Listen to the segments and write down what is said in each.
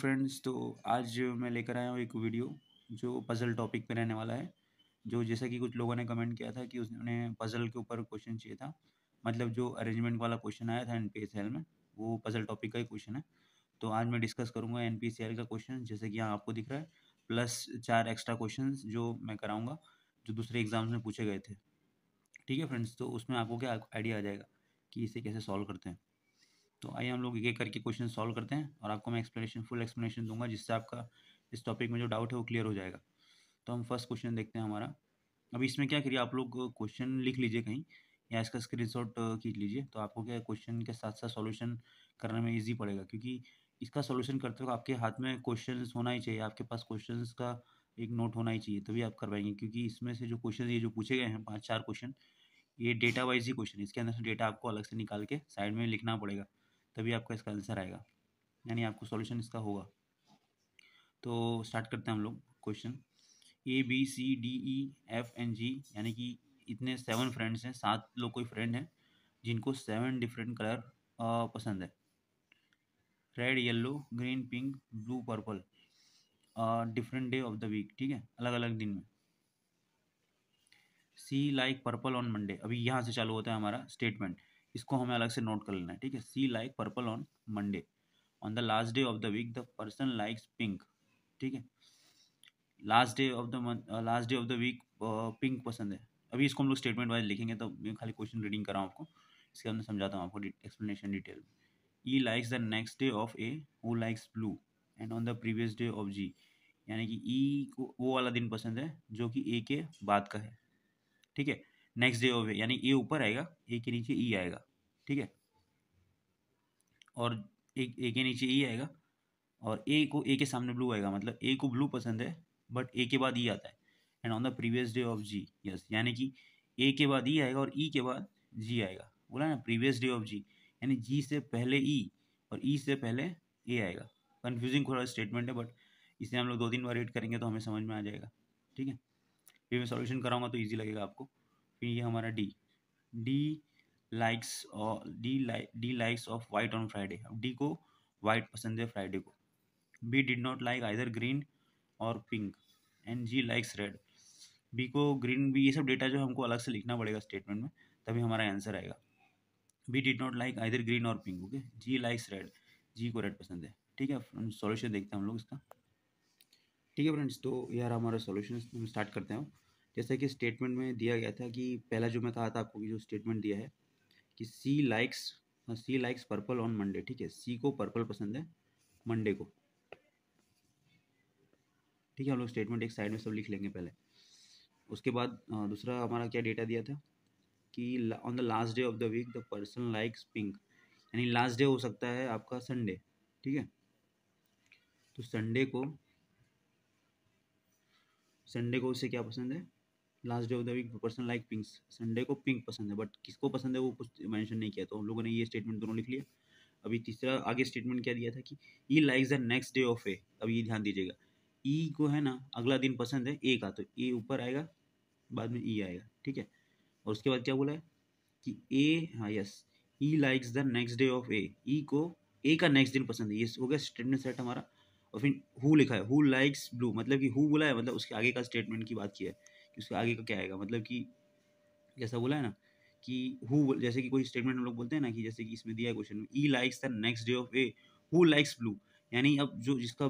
Friends तो आज मैं लेकर आया हूँ एक वीडियो जो पज़ल टॉपिक पे रहने वाला है जो जैसा कि कुछ लोगों ने कमेंट किया था कि उसने पज़ल के ऊपर क्वेश्चन चाहिए था मतलब जो अरेंजमेंट वाला क्वेश्चन आया था एन पी में वो पज़ल टॉपिक का ही क्वेश्चन है तो आज मैं डिस्कस करूँगा एन पी का क्वेश्चन जैसे कि यहाँ आपको दिख रहा है प्लस चार एक्स्ट्रा क्वेश्चन जो मैं कराऊँगा जो दूसरे एग्जाम्स में पूछे गए थे ठीक है फ्रेंड्स तो उसमें आपको क्या आइडिया आ जाएगा कि इसे कैसे सॉल्व करते हैं तो आइए हम लोग ये करके क्वेश्चन सॉल्व करते हैं और आपको मैं एक्सप्लेनेशन फुल एक्सप्लेनेशन दूंगा जिससे आपका इस टॉपिक में जो डाउट है वो क्लियर हो जाएगा तो हम फर्स्ट क्वेश्चन देखते हैं हमारा अब इसमें क्या करिए आप लोग क्वेश्चन लिख लीजिए कहीं या इसका शॉट खींच लीजिए तो आपको क्या क्वेश्चन के साथ साथ सॉल्यूशन करने में ईजी पड़ेगा क्योंकि इसका सोल्यूशन करते वक्त आपके हाथ में क्वेश्चन होना ही चाहिए आपके पास क्वेश्चन का एक नोट होना ही चाहिए तभी आप करवाएंगे क्योंकि इसमें से जो क्वेश्चन ये जो पूछे गए हैं पाँच चार क्वेश्चन ये डेटा वाइज ही क्वेश्चन इसके अंदर से डेटा आपको अलग से निकाल के साइड में लिखना पड़ेगा तभी आपका इसका आंसर आएगा यानी आपको सॉल्यूशन इसका होगा तो स्टार्ट करते हैं हम लोग question A B C D E F and G यानी कि इतने सेवन फ्रेंड्स हैं सात लोग कोई फ्रेंड हैं जिनको सेवन डिफरेंट कलर पसंद है red yellow green pink blue purple different day of the week ठीक है अलग अलग दिन में C like purple on Monday अभी यहाँ से चालू होता है हमारा स्टेटमेंट इसको हमें अलग से नोट कर लेना है ठीक है C like purple on Monday on the last day of the week the person likes pink ठीक है last day of the month last day of the week pink पसंद है अभी इसको हम लोग स्टेटमेंट वाइज लिखेंगे तो मैं खाली क्वेश्चन रीडिंग कर रहा हूँ आपको इसके अंदर समझाता हूँ आपको एक्सप्लेनेशन डिटेल में E likes the next day of A वो likes blue and on the previous day of G यानी कि ई e को वो वाला दिन पसंद है जो कि ए के बाद का है ठीक है नेक्स्ट डे ऑफ ए यानी ए ऊपर आएगा ए के नीचे ई e आएगा ठीक है और एक ए के नीचे ई e आएगा और ए को ए के सामने ब्लू आएगा मतलब ए को ब्लू पसंद है बट ए के बाद ई e आता है and on the previous day of G yes यानी कि ए के बाद ई e आएगा और ई के बाद जी आएगा बोला ना प्रीवियस डे ऑफ जी यानी जी से पहले ई और ई से पहले ए आएगा कन्फ्यूजिंग थोड़ा स्टेटमेंट है बट इसे हम लोग दो तीन बार रीड करेंगे तो हमें समझ में आ जाएगा ठीक है फिर मैं सॉल्यूशन कराऊंगा तो ईजी लगेगा आपको फिर ये हमारा डी डी लाइक्स और D like D likes of white on Friday अब डी को वाइट पसंद है फ्राइडे को B did not like either green और pink and G likes red B को ग्रीन बी ये सब डेटा जो हमको अलग से लिखना पड़ेगा स्टेटमेंट में तभी हमारा आंसर आएगा B did not like either green और pink okay G likes red G को रेड पसंद है ठीक है सॉल्यूशन देखते हैं हम लोग इसका ठीक है फ्रेंड्स तो यार हमारा सॉल्यूशन हम स्टार्ट करते हैं जैसा कि स्टेटमेंट में दिया गया था कि पहला जो मैं कहा था आपको कि जो स्टेटमेंट दिया है कि C likes C likes purple on Monday ठीक है सी को पर्पल पसंद है मंडे को ठीक है हम लोग स्टेटमेंट एक साइड में सब लिख लेंगे पहले उसके बाद हाँ, दूसरा हमारा क्या डेटा दिया था कि on the last day of the week the person likes pink यानी लास्ट डे हो सकता है आपका संडे ठीक है तो संडे को संडे को उसे क्या पसंद है last day of the week person like pink Sunday को पिंक पसंद है बट किसको पसंद है वो कुछ मैंशन नहीं किया तो हम लोगों ने ये स्टेटमेंट दोनों लिख लिया अभी तीसरा आगे स्टेटमेंट क्या दिया था कि E likes the next day of A अब ये ध्यान दीजिएगा ई e को है ना अगला दिन पसंद है ए का तो ए ऊपर आएगा बाद में ई e आएगा ठीक है और उसके बाद क्या बोला है कि ए हाँ yes E likes the next day of A E को ए का नेक्स्ट दिन पसंद है ये हो गया स्टेटमेंट सेट हमारा और फिर हु लिखा है हु लाइक्स ब्लू मतलब कि हु बोला है मतलब उसके आगे का स्टेटमेंट की बात की है कि उसके आगे का क्या आएगा मतलब कि जैसा बोला है ना कि हु जैसे कि कोई स्टेटमेंट हम लोग बोलते हैं ना कि जैसे कि इसमें दिया है question E likes the next day of A who likes blue यानी अब जो जिसका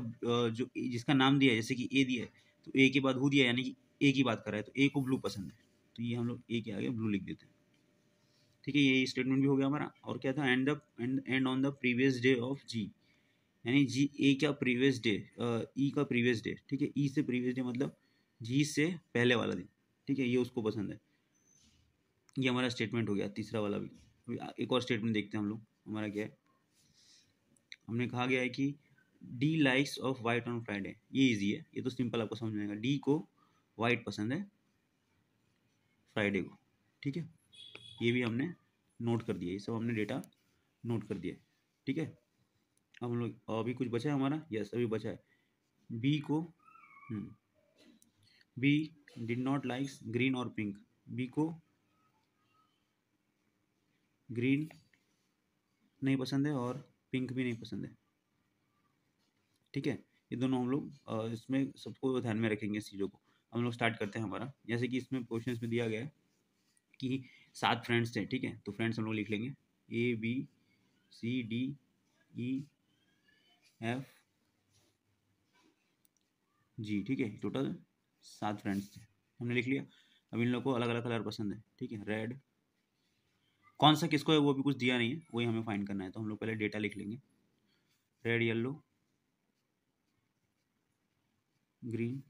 जो जिसका नाम दिया है जैसे कि ए दिया है तो ए के बाद हु दिया यानी कि ए की बात कर रहा है तो ए को ब्लू पसंद है तो ये हम लोग ए के आगे ब्लू लिख देते हैं ठीक है ये स्टेटमेंट भी हो गया हमारा और क्या था and the and and on the previous day of G यानी जी ए e का प्रीवियस डे ई का प्रीवियस डे ठीक है ई e से प्रीवियस डे मतलब जी से पहले वाला दिन ठीक है ये उसको पसंद है ये हमारा स्टेटमेंट हो गया तीसरा वाला भी अभी एक और स्टेटमेंट देखते हैं हम लोग हमारा क्या है हमने कहा गया है कि D likes of white on Friday ये इजी है ये तो सिंपल आपको समझ आएगा डी को वाइट पसंद है फ्राइडे को ठीक है ये भी हमने नोट कर दिया ये सब हमने डेटा नोट कर दिया ठीक है अब हम लोग अभी कुछ बचा है हमारा यस अभी बचा है बी को hmm, B did not likes green और पिंक बी को ग्रीन नहीं पसंद है और पिंक भी नहीं पसंद है ठीक है ये दोनों हम लोग इसमें सबको ध्यान में रखेंगे इस चीज़ों को हम लोग स्टार्ट करते हैं हमारा जैसे कि इसमें क्वेश्चन में दिया गया है कि सात फ्रेंड्स थे ठीक है तो फ्रेंड्स हम लोग लिख लेंगे A B C D E F G ठीक है टोटल सात फ्रेंड्स थे हमने लिख लिया अब इन लोग को अलग अलग कलर पसंद है ठीक है रेड कौन सा किसको है वो भी कुछ दिया नहीं है वही हमें फाइंड करना है तो हम लोग पहले डेटा लिख लेंगे red yellow green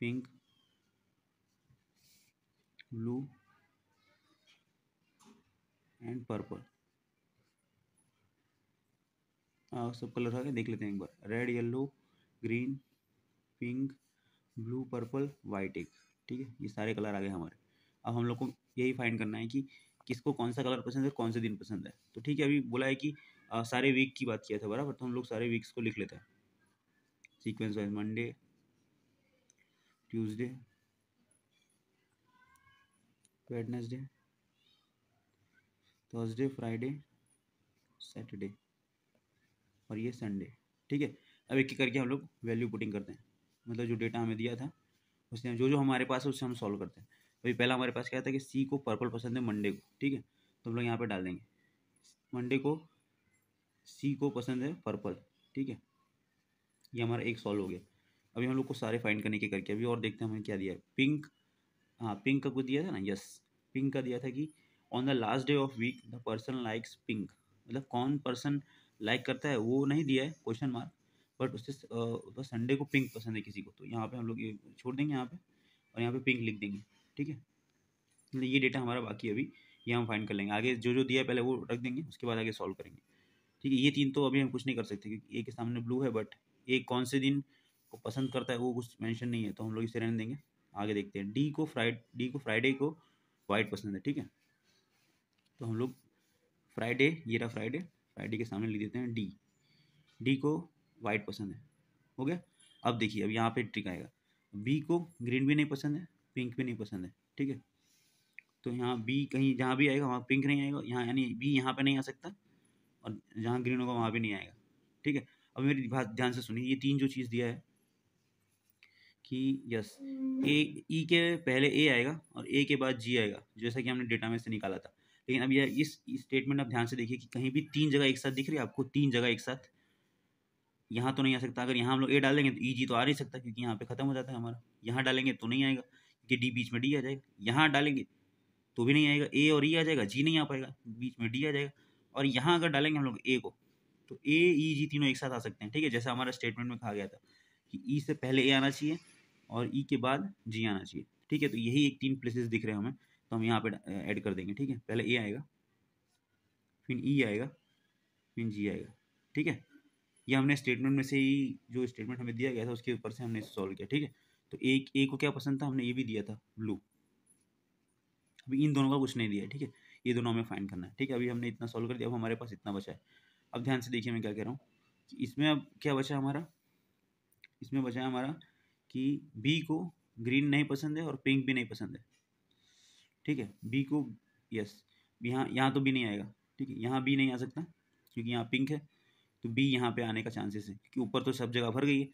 pink blue and purple सब कलर आगे देख लेते हैं एक बार red yellow green pink blue purple white एक ठीक है ये सारे कलर आ गए हमारे अब हम लोग को यही फाइंड करना है कि किसको कौन सा कलर पसंद है कौन से दिन पसंद है तो ठीक है अभी बोला है कि आ, सारे वीक की बात किया था बराबर तो हम लोग सारे वीक्स को लिख लेते हैं sequence wise Monday Tuesday Wednesday Thursday Friday Saturday और ये संडे ठीक है अब एक एक करके हम लोग वैल्यू पुटिंग करते हैं मतलब जो डेटा हमें दिया था उससे जो जो हमारे पास है उससे हम सॉल्व करते हैं भाई पहला हमारे पास क्या था कि सी को पर्पल पसंद है मंडे को ठीक है तो हम लोग यहाँ पर डाल देंगे मंडे को सी को पसंद है पर्पल ठीक है ये हमारा एक सॉल्व हो गया अभी हम लोग को सारे फाइंड करने के करके अभी और देखते हैं हमें क्या दिया है पिंक हाँ पिंक का कुछ दिया था ना यस पिंक का दिया था कि on the last day of week the person likes pink मतलब कौन पर्सन लाइक करता है वो नहीं दिया है क्वेश्चन मार्क बट उससे तो संडे को पिंक पसंद है किसी को तो यहाँ पे हम लोग ये छोड़ देंगे यहाँ पे और यहाँ पे पिंक लिख देंगे ठीक है मतलब ये डेटा हमारा बाकी अभी ये हम फाइंड कर लेंगे आगे जो जो दिया पहले वो रख देंगे उसके बाद आगे सॉल्व करेंगे ठीक है ये तीन तो अभी हम कुछ नहीं कर सकते क्योंकि एक के सामने ब्लू है बट एक कौन से दिन को पसंद करता है वो कुछ मैंशन नहीं है तो हम लोग इसे रहने देंगे आगे देखते हैं डी को फ्राइड डी को फ्राइडे को वाइट पसंद है ठीक है तो हम लोग फ्राइडे ये रहा फ्राइडे फ्राइडे के सामने लिख देते हैं डी डी को वाइट पसंद है हो गया अब देखिए अब यहाँ पे ट्रिक आएगा बी को ग्रीन भी नहीं पसंद है पिंक भी नहीं पसंद है ठीक है तो यहाँ बी कहीं जहाँ भी आएगा वहाँ पिंक नहीं आएगा यहाँ यानी बी यहाँ पे नहीं आ सकता और जहाँ ग्रीन होगा वहाँ भी नहीं आएगा ठीक है अब मेरी बात ध्यान से सुनिए ये तीन जो चीज़ दिया है कि यस ए ई के पहले ए आएगा और ए के बाद जी आएगा जैसा कि हमने डेटा में से निकाला था लेकिन अब यह इस स्टेटमेंट आप ध्यान से देखिए कि कहीं भी तीन जगह एक साथ दिख रही है आपको तीन जगह एक साथ यहाँ तो नहीं आ सकता अगर यहाँ हम लोग ए डालेंगे तो ई e जी तो आ नहीं सकता क्योंकि यहाँ पे ख़त्म हो जाता है हमारा यहाँ डालेंगे तो नहीं आएगा क्योंकि डी बीच में डी आ जाएगा यहाँ डालेंगे तो भी नहीं आएगा ए और ई e आ जाएगा जी नहीं आ पाएगा बीच में डी आ जाएगा और यहाँ अगर डालेंगे हम लोग ए को तो ए ई जी तीनों एक साथ आ सकते हैं ठीक है जैसा हमारा स्टेटमेंट में कहा गया था कि ई e से पहले ए आना चाहिए और ई के बाद जी आना चाहिए ठीक है तो यही एक तीन प्लेसेस दिख रहे हैं हमें तो हम यहाँ पे ऐड कर देंगे ठीक है पहले ए आएगा फिर ई आएगा फिर जी आएगा ठीक है ये हमने स्टेटमेंट में से ही जो स्टेटमेंट हमें दिया गया था उसके ऊपर से हमने सॉल्व किया ठीक है तो एक ए को क्या पसंद था हमने ये भी दिया था ब्लू अभी इन दोनों का कुछ नहीं दिया ठीक है ये दोनों हमें फ़ाइन करना है ठीक है अभी हमने इतना सॉल्व कर दिया अब हमारे पास इतना बचा है अब ध्यान से देखिए मैं क्या कह रहा हूँ कि इसमें अब क्या बचा हमारा इसमें बचा हमारा कि बी को ग्रीन नहीं पसंद है और पिंक भी नहीं पसंद है ठीक है बी को यस यहाँ यहाँ तो भी नहीं आएगा ठीक है यहाँ बी नहीं आ सकता क्योंकि यहाँ पिंक है तो बी यहाँ पे आने का चांसेस है क्योंकि ऊपर तो सब जगह भर गई है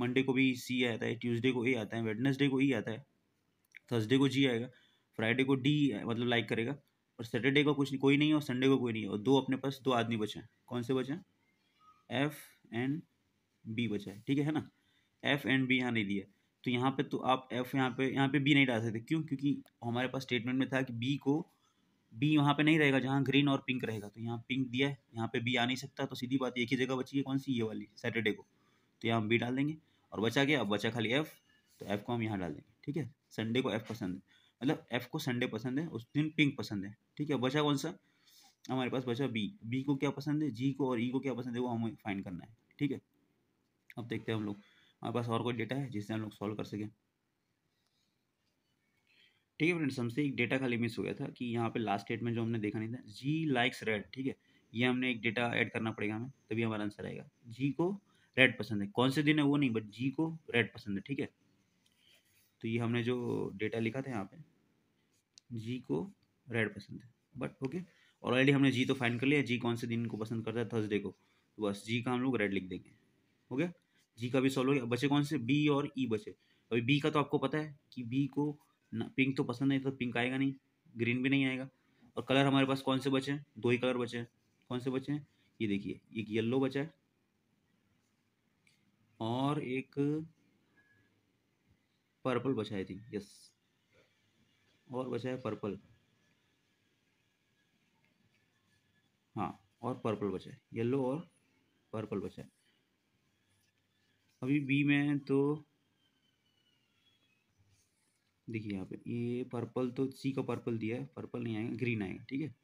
मंडे को भी सी आता है ट्यूसडे को ए आता है वेडनेसडे को ई e आता है थर्सडे को जी आएगा फ्राइडे को डी मतलब लाइक करेगा और सैटरडे को कुछ नहीं, कोई नहीं है और संडे को कोई नहीं है और दो अपने पास दो आदमी बचे हैं कौन से बचे हैं एफ एंड बी बचा है ठीक है ना एफ एंड बी यहाँ नहीं दिया तो यहाँ पे तो आप एफ यहाँ पे यहाँ पे बी नहीं डाल सकते क्यों क्योंकि हमारे पास स्टेटमेंट में था कि बी को बी यहाँ पे नहीं रहेगा जहाँ ग्रीन और पिंक रहेगा तो यहाँ पिंक दिया है यहाँ पे बी आ नहीं सकता तो सीधी बात एक ही जगह बची है कौन सी ये वाली सैटरडे को तो यहाँ हम बी डाल देंगे और बचा गया अब बचा खाली एफ तो एफ को हम यहाँ डाल देंगे ठीक है संडे को एफ पसंद है मतलब एफ को संडे पसंद है उस दिन पिंक पसंद है ठीक है बचा कौन सा हमारे पास बचा बी बी को क्या पसंद है जी को और ई e को क्या पसंद है वो हमें फाइन करना है ठीक है अब देखते हैं हम लोग हमारे पास और कोई डेटा है जिससे हम लोग सॉल्व कर सकें ठीक है फ्रेंड्स हमसे एक डेटा खाली मिस हो गया था कि यहाँ पे लास्ट डेट में जो हमने देखा नहीं था जी लाइक्स रेड ठीक है ये हमने एक डेटा ऐड करना पड़ेगा हमें तभी हमारा आंसर आएगा जी को रेड पसंद है कौन से दिन है वो नहीं बट जी को रेड पसंद है ठीक है तो ये हमने जो डेटा लिखा था यहाँ पे जी को रेड पसंद है बट ओके ऑलरेडी हमने जी तो फाइन कर लिया जी कौन से दिन को पसंद करता है थर्सडे को तो बस जी का हम लोग रेड लिख देंगे ओके जी का भी सॉल्व हो गया बचे कौन से बी और ई e बचे अभी बी का तो आपको पता है कि बी को ना पिंक तो पसंद नहीं तो पिंक आएगा नहीं ग्रीन भी नहीं आएगा और कलर हमारे पास कौन से बचे हैं दो ही कलर बचे हैं कौन से बचे हैं ये देखिए एक येल्लो बचा है और एक पर्पल बचा है थी यस और बचा है पर्पल हाँ और पर्पल बचा है येल्लो और पर्पल बचा है अभी बी में तो देखिए यहाँ पे ये पर्पल तो सी का पर्पल दिया है पर्पल नहीं आएगा ग्रीन आएगा ठीक है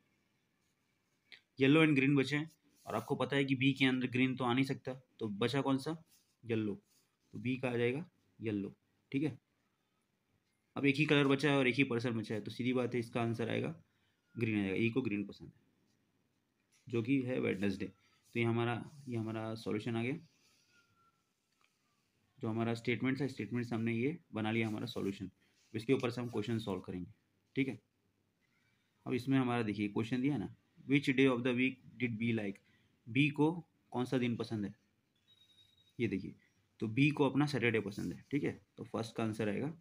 येलो एंड ग्रीन बचे हैं और आपको पता है कि बी के अंदर ग्रीन तो आ नहीं सकता तो बचा कौन सा येल्लो तो बी का आ जाएगा येल्लो ठीक है अब एक ही कलर बचा है और एक ही पर्सन बचा है तो सीधी बात है इसका आंसर आएगा ग्रीन आ जाएगा ई को ग्रीन पसंद है जो कि है वेडनेसडे तो ये हमारा ये हमारा सॉल्यूशन आ गया जो हमारा स्टेटमेंट था स्टेटमेंट से हमने ये बना लिया हमारा सॉल्यूशन इसके ऊपर से हम क्वेश्चन सॉल्व करेंगे ठीक है अब इसमें हमारा देखिए क्वेश्चन दिया ना which day of the week did B like B को कौन सा दिन पसंद है ये देखिए तो बी को अपना सैटरडे पसंद है ठीक है तो फर्स्ट का आंसर आएगा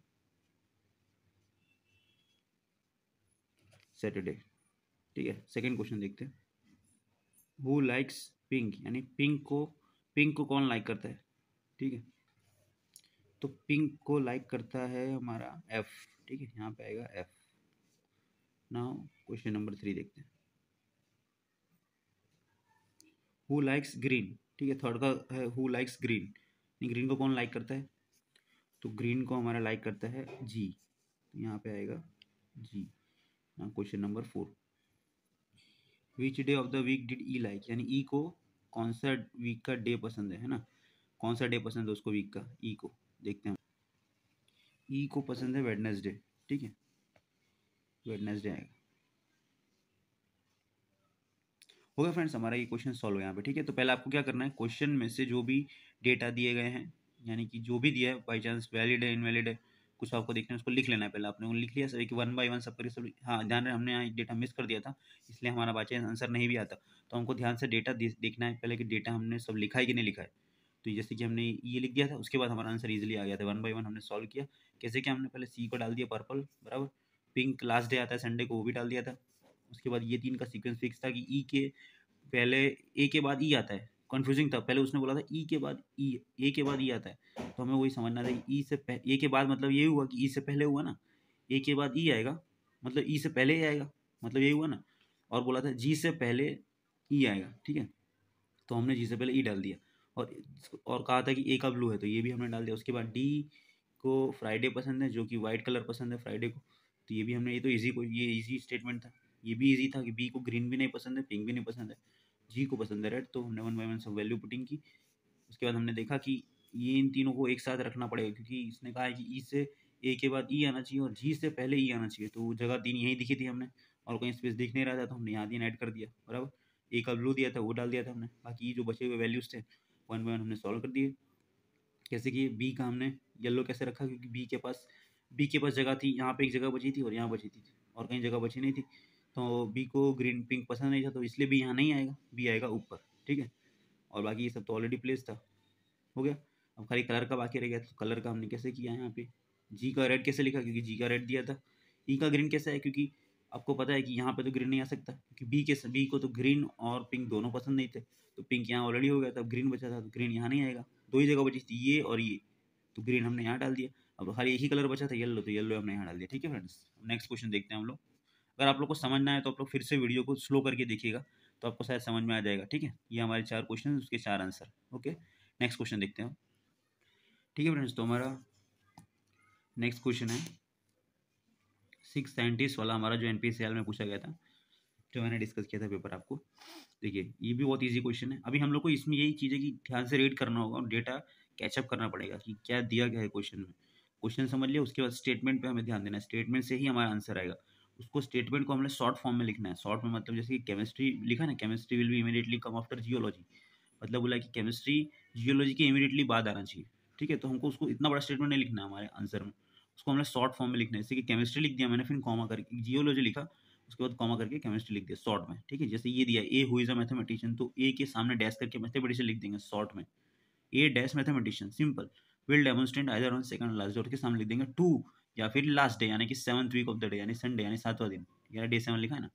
सैटरडे ठीक है सेकेंड क्वेश्चन देखते हैं हु लाइक्स पिंक यानी पिंक को पिंक को कौन लाइक करता है ठीक है तो पिंक को लाइक करता है हमारा एफ ठीक है यहाँ पे आएगा F now question number three देखते हैं हु लाइक्स ग्रीन ठीक है थर्ड का है हु लाइक्स ग्रीन ग्रीन को कौन लाइक करता है तो ग्रीन को हमारा लाइक करता है जी तो यहाँ पे आएगा G now question number four which day of the week did E like यानी ई e को कौन सा वीक का डे पसंद है ना कौन सा डे पसंद है उसको वीक का ई e को देखते हैं ई e को पसंद है वेडनेसडे ठीक है वेडनेसडे आएगा हो गया फ्रेंड्स हमारा ये क्वेश्चन सॉल्व हो यहाँ पे ठीक है तो पहले आपको क्या करना है क्वेश्चन में से जो भी डेटा दिए गए हैं यानी कि जो भी दिया है बाई चांस वैलिड है इनवैलिड है कुछ आपको देखना है उसको लिख लेना है पहले आपने लिख लिया सर एक वन बाई वन सब करके सब हाँ ध्यान रहे हमने यहाँ एक डेटा मिस कर दिया था इसलिए हमारा बाई चांस आंसर नहीं भी आता तो हमको ध्यान से डेटा देखना है पहले कि डेटा हमने सब लिखा है कि नहीं लिखा है तो जैसे कि हमने ये लिख दिया था उसके बाद हमारा आंसर इजीली आ गया था वन बाई वन हमने सॉल्व किया कैसे कि हमने पहले सी को डाल दिया पर्पल बराबर पिंक लास्ट डे आता है संडे को वो भी डाल दिया था उसके बाद ये तीन का सीक्वेंस फिक्स था कि ई e के पहले ए के बाद ई e आता है कन्फ्यूजिंग था पहले उसने बोला था ई e के बाद ई ए के बाद ई आता है तो हमें वही समझना था ई से ए के बाद मतलब ये हुआ कि ई से पहले हुआ ना ए के बाद ई आएगा मतलब ई से पहले ही आएगा मतलब ये हुआ ना और बोला था जी से पहले ई आएगा ठीक है तो हमने जी से पहले ई डाल दिया और और कहा था कि ए का ब्लू है तो ये भी हमने डाल दिया उसके बाद डी को फ्राइडे पसंद है जो कि वाइट कलर पसंद है फ्राइडे को तो ये भी हमने ये तो ईजी को ये ईजी स्टेटमेंट था ये भी ईजी था कि बी को ग्रीन भी नहीं पसंद है पिंक भी नहीं पसंद है जी को पसंद है रेड तो हमने वन बाई वन सब वैल्यू पुटिंग की उसके बाद हमने देखा कि ये इन तीनों को एक साथ रखना पड़ेगा क्योंकि इसने कहा है कि ई e से ए के बाद ई e आना चाहिए और जी से पहले ई e आना चाहिए तो जगह तीन यहीं दिखी थी हमने और कहीं स्पेस दिख नहीं रहा था तो हमने यहाँ तीन ऐड कर दिया बराबर ए का ब्लू दिया था वो डाल दिया था हमने बाकी जो बचे हुए वैल्यूज़ थे वन बाई वन हमने सॉल्व कर दिए जैसे कि बी का हमने येल्लो कैसे रखा क्योंकि बी के पास बी के पास जगह थी यहाँ पे एक जगह बची थी और यहाँ बची थी और कहीं जगह बची नहीं थी तो बी को ग्रीन पिंक पसंद नहीं था तो इसलिए बी यहाँ नहीं आएगा बी आएगा ऊपर ठीक है और बाकी ये सब तो ऑलरेडी प्लेस था हो गया अब खाली कलर का बाकी रह गया तो कलर का हमने कैसे किया है यहाँ पे जी का रेड कैसे लिखा क्योंकि जी का रेड दिया था ई e का ग्रीन कैसे है क्योंकि आपको पता है कि यहाँ पे तो ग्रीन नहीं आ सकता क्योंकि बी के बी को तो ग्रीन और पिंक दोनों पसंद नहीं थे तो पिंक यहाँ ऑलरेडी हो गया था ग्रीन बचा था तो ग्रीन यहाँ नहीं आएगा दो ही जगह बची थी ये और ये तो ग्रीन हमने यहाँ डाल दिया अब खाली एक ही कलर बचा था येलो तो येलो हमने यहाँ डाल दिया ठीक है फ्रेंड्स नेक्स्ट क्वेश्चन देखते हैं हम लोग अगर आप लोग को समझना है तो आप लोग फिर से वीडियो को स्लो करके देखिएगा तो आपको शायद समझ में आ जाएगा ठीक है ये हमारे चार क्वेश्चन उसके चार आंसर ओके नेक्स्ट क्वेश्चन देखते हैं ठीक है फ्रेंड्स तो हमारा नेक्स्ट क्वेश्चन है सिक्स साइंटिस्ट वाला हमारा जो एन पी में पूछा गया था जो मैंने डिस्कस किया था पेपर आपको देखिए ये भी बहुत इजी क्वेश्चन है अभी हम लोग को इसमें यही चीज़ है कि ध्यान से रीड करना होगा और डेटा कैचअप करना पड़ेगा कि क्या दिया गया है क्वेश्चन में क्वेश्चन समझ लिया उसके बाद स्टेटमेंट पे हमें ध्यान देना है स्टेटमेंट से ही हमारा आंसर आएगा उसको स्टेटमेंट को हमने शॉर्ट फॉर्म में लिखना है शॉर्ट में मतलब जैसे कि केमिस्ट्री लिखा ना केमिस्ट्री विल भी इमीडिएटली कम आफ्टर जियोलॉजी मतलब बोला कि केमिस्ट्री जियोलॉजी के इमीडिएटली बाद आना चाहिए ठीक है तो हमको उसको इतना बड़ा स्टेटमेंट नहीं लिखना है हमारे आंसर में उसको हमने शॉर्ट फॉर्म में लिखना है जैसे कि केमिस्ट्री लिख दिया मैंने फिर कॉमा करके जियोलॉजी लिखा उसके बाद कॉमा करके केमिस्ट्री लिख दिया शॉर्ट में ठीक है जैसे ये दिया ए हुई मैथमेटिशियन तो ए के सामने डैश करके मैथमेटिशियन लिख देंगे शॉर्ट में A dash mathematician simple will demonstrate आइर ऑन सेकंड लास्ट डे और के सामने लिख देंगे टू या फिर लास्ट डे यानी कि seventh week of the day यानी संडे यानी सातवा दिन यानी डे सेवन लिखा है ना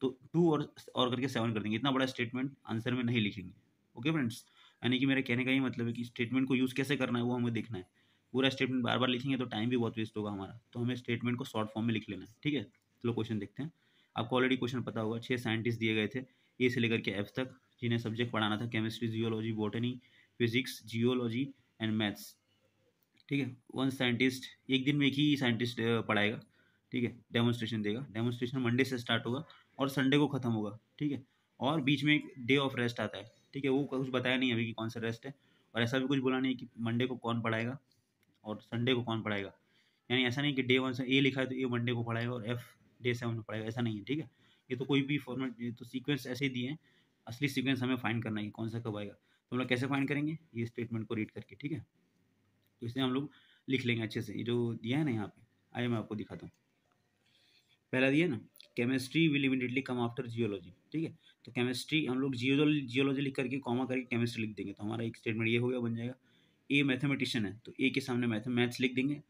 तो टू और और करके सेवन कर देंगे इतना बड़ा स्टेटमेंट आंसर में नहीं लिखेंगे ओके फ्रेंड्स यानी कि मेरे कहने का ही मतलब है कि स्टेटमेंट को यूज़ कैसे करना है वो हमें देखना है पूरा स्टेटमेंट बार बार लिखेंगे तो टाइम भी बहुत वेस्ट होगा हमारा तो हमें स्टेटमेंट को शॉर्ट फॉर्म में लिख लेना है ठीक है चलो क्वेश्चन देखते हैं आपको ऑलरेडी क्वेश्चन पता होगा छः साइंटिस्ट दिए गए थे ए से लेकर के एफ तक जिन्हें सब्जेक्ट पढ़ाना था chemistry geology botany physics geology and maths ठीक है वन साइंटिस्ट एक दिन में एक ही साइंटिस्ट पढ़ाएगा ठीक है डेमोन्स्ट्रेशन देगा डेमोन्स्ट्रेशन मंडे से स्टार्ट होगा और संडे को ख़त्म होगा ठीक है और बीच में एक डे ऑफ रेस्ट आता है ठीक है वो कुछ बताया नहीं अभी कि कौन सा रेस्ट है और ऐसा भी कुछ बोला नहीं कि मंडे को कौन पढ़ाएगा और संडे को कौन पढ़ाएगा यानी ऐसा नहीं कि डे वन से ए लिखा है तो ए मंडे को पढ़ाएगा और एफ डे सेवन में पढ़ाएगा ऐसा नहीं है ठीक है ये तो कोई भी फॉर्मेट तो सीक्वेंस ऐसे ही दिए हैं असली सीक्वेंस हमें फाइंड करना है कौन सा कब आएगा तो हम लोग कैसे फाइंड करेंगे ये स्टेटमेंट को रीड करके ठीक है तो इसे हम लोग लिख लेंगे अच्छे से ये जो दिया है ना यहाँ पे आइए मैं आपको दिखाता हूँ पहला दिया ना chemistry will immediately come after geology ठीक है तो केमिस्ट्री हम लोग जियोलॉजी लिख करके कॉमा करके केमिस्ट्री लिख देंगे तो हमारा एक स्टेटमेंट ये हो गया बन जाएगा ए मैथमेटिशियन है तो ए के सामने मैथ मैथ्स लिख देंगे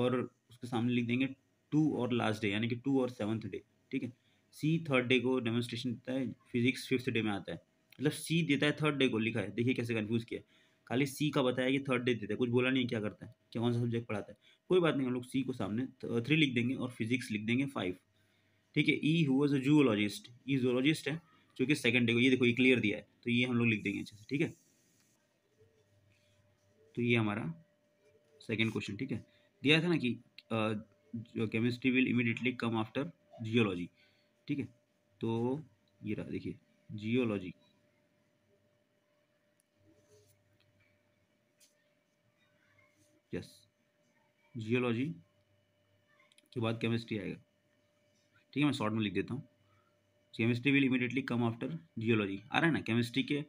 और उसके सामने लिख देंगे टू और लास्ट डे यानी कि टू और सेवन्थ डे ठीक है सी थर्ड डे को डेमोन्स्ट्रेशन देता है फिजिक्स फिफ्थ डे में आता है मतलब सी देता है थर्ड डे को लिखा है देखिए कैसे कन्फ्यूज़ किया खाली सी का बताया कि थर्ड डे देता है कुछ बोला नहीं क्या करता है क्या कौन सा सब्जेक्ट पढ़ाता है कोई बात नहीं हम लोग सी को सामने थ्री लिख देंगे और फिजिक्स लिख देंगे फाइव ठीक है ई हुआ अ जूलॉजिस्ट ई जूलॉजिस्ट है जो कि सेकंड डे को ये देखो ये क्लियर दिया है तो ये हम लोग लिख देंगे अच्छे से ठीक है तो ये हमारा सेकेंड क्वेश्चन ठीक है दिया था ना कि chemistry will immediately come after geology ठीक है तो ये रहा देखिए जियोलॉजी यस जियोलॉजी के बाद केमिस्ट्री आएगा ठीक है मैं शॉर्ट में लिख देता हूँ chemistry will immediately come after geology आ रहा है ना केमिस्ट्री के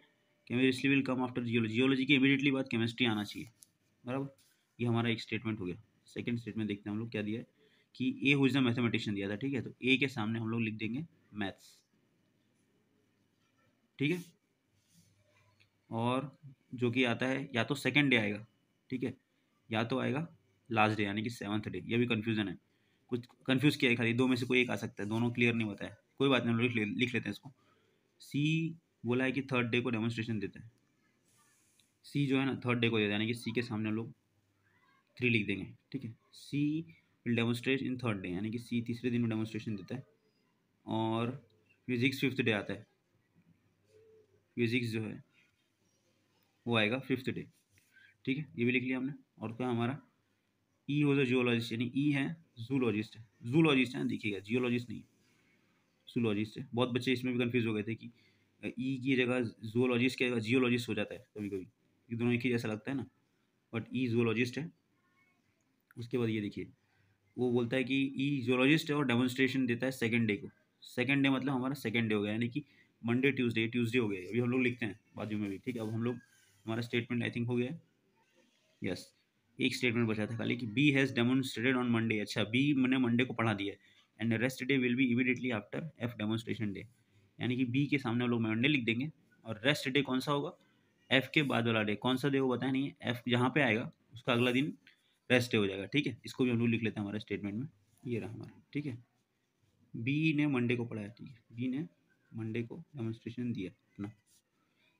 chemistry will come after geology geology की इमीडिएटली बाद केमिस्ट्री आना चाहिए बराबर ये हमारा एक स्टेटमेंट हो गया सेकेंड स्टेटमेंट देखते हैं हम लोग क्या दिया है कि A who is the mathematician दिया था ठीक है तो ए के सामने हम लोग लिख देंगे मैथ्स ठीक है और जो कि आता है या तो सेकेंड डे आएगा ठीक है या तो आएगा लास्ट डे यानी कि सेवन्थ डे ये भी कन्फ्यूज़न है कुछ कन्फ्यूज़ किया है खाली दो में से कोई एक आ सकता है दोनों क्लियर नहीं होता है कोई बात नहीं हम लोग लिख लेते हैं इसको सी बोला है कि थर्ड डे को डेमोन्स्ट्रेशन देते हैं सी जो है ना थर्ड डे को देते हैं यानी कि सी के सामने लोग थ्री लिख देंगे ठीक है C will demonstrate in third day यानी कि सी तीसरे दिन में डेमोन्स्ट्रेशन देता है और फिजिक्स फिफ्थ डे आता है फिजिक्स जो है वो आएगा फिफ्थ डे ठीक है ये भी लिख लिया हमने और क्या हमारा ई हो जियोलॉजिस्ट यानी ई e है जूलॉजिस्ट है जूलॉजिस्ट है देखिएगा जियोलॉजिस्ट नहीं जूलॉजिस्ट है बहुत बच्चे इसमें भी कन्फ्यूज़ हो गए थे कि ई e की जगह जूलॉजिस्ट के जियोलॉजिस्ट हो जाता है कभी कभी ये दोनों एक ही जैसा लगता है ना बट ई जूलॉजिस्ट है उसके बाद ये देखिए वो बोलता है कि ई e जोलॉजिस्ट है और डेमोन्स्ट्रेशन देता है सेकेंड डे को सेकेंड डे मतलब हमारा सेकेंड डे हो गया यानी कि मंडे ट्यूसडे ट्यूसडे हो गया अभी हम लोग लिखते हैं बाजू में भी ठीक है अब हम लोग हमारा स्टेटमेंट आई थिंक हो गया यस yes. एक स्टेटमेंट बचा था खाली कि B has demonstrated on Monday अच्छा बी मैंने मंडे को पढ़ा दिया and rest day will be immediately after F demonstration day यानी कि बी के सामने लोग मंडे लिख देंगे और रेस्ट डे कौन सा होगा एफ के बाद वाला डे कौन सा डे वो बताया नहीं है एफ जहाँ पे आएगा उसका अगला दिन रेस्ट डे हो जाएगा ठीक है इसको भी हम लोग लिख लेते हैं हमारे स्टेटमेंट में ये रहा हमारा ठीक है बी ने मंडे को पढ़ाया ठीक है बी ने मंडे को डेमोन्स्ट्रेशन दिया अपना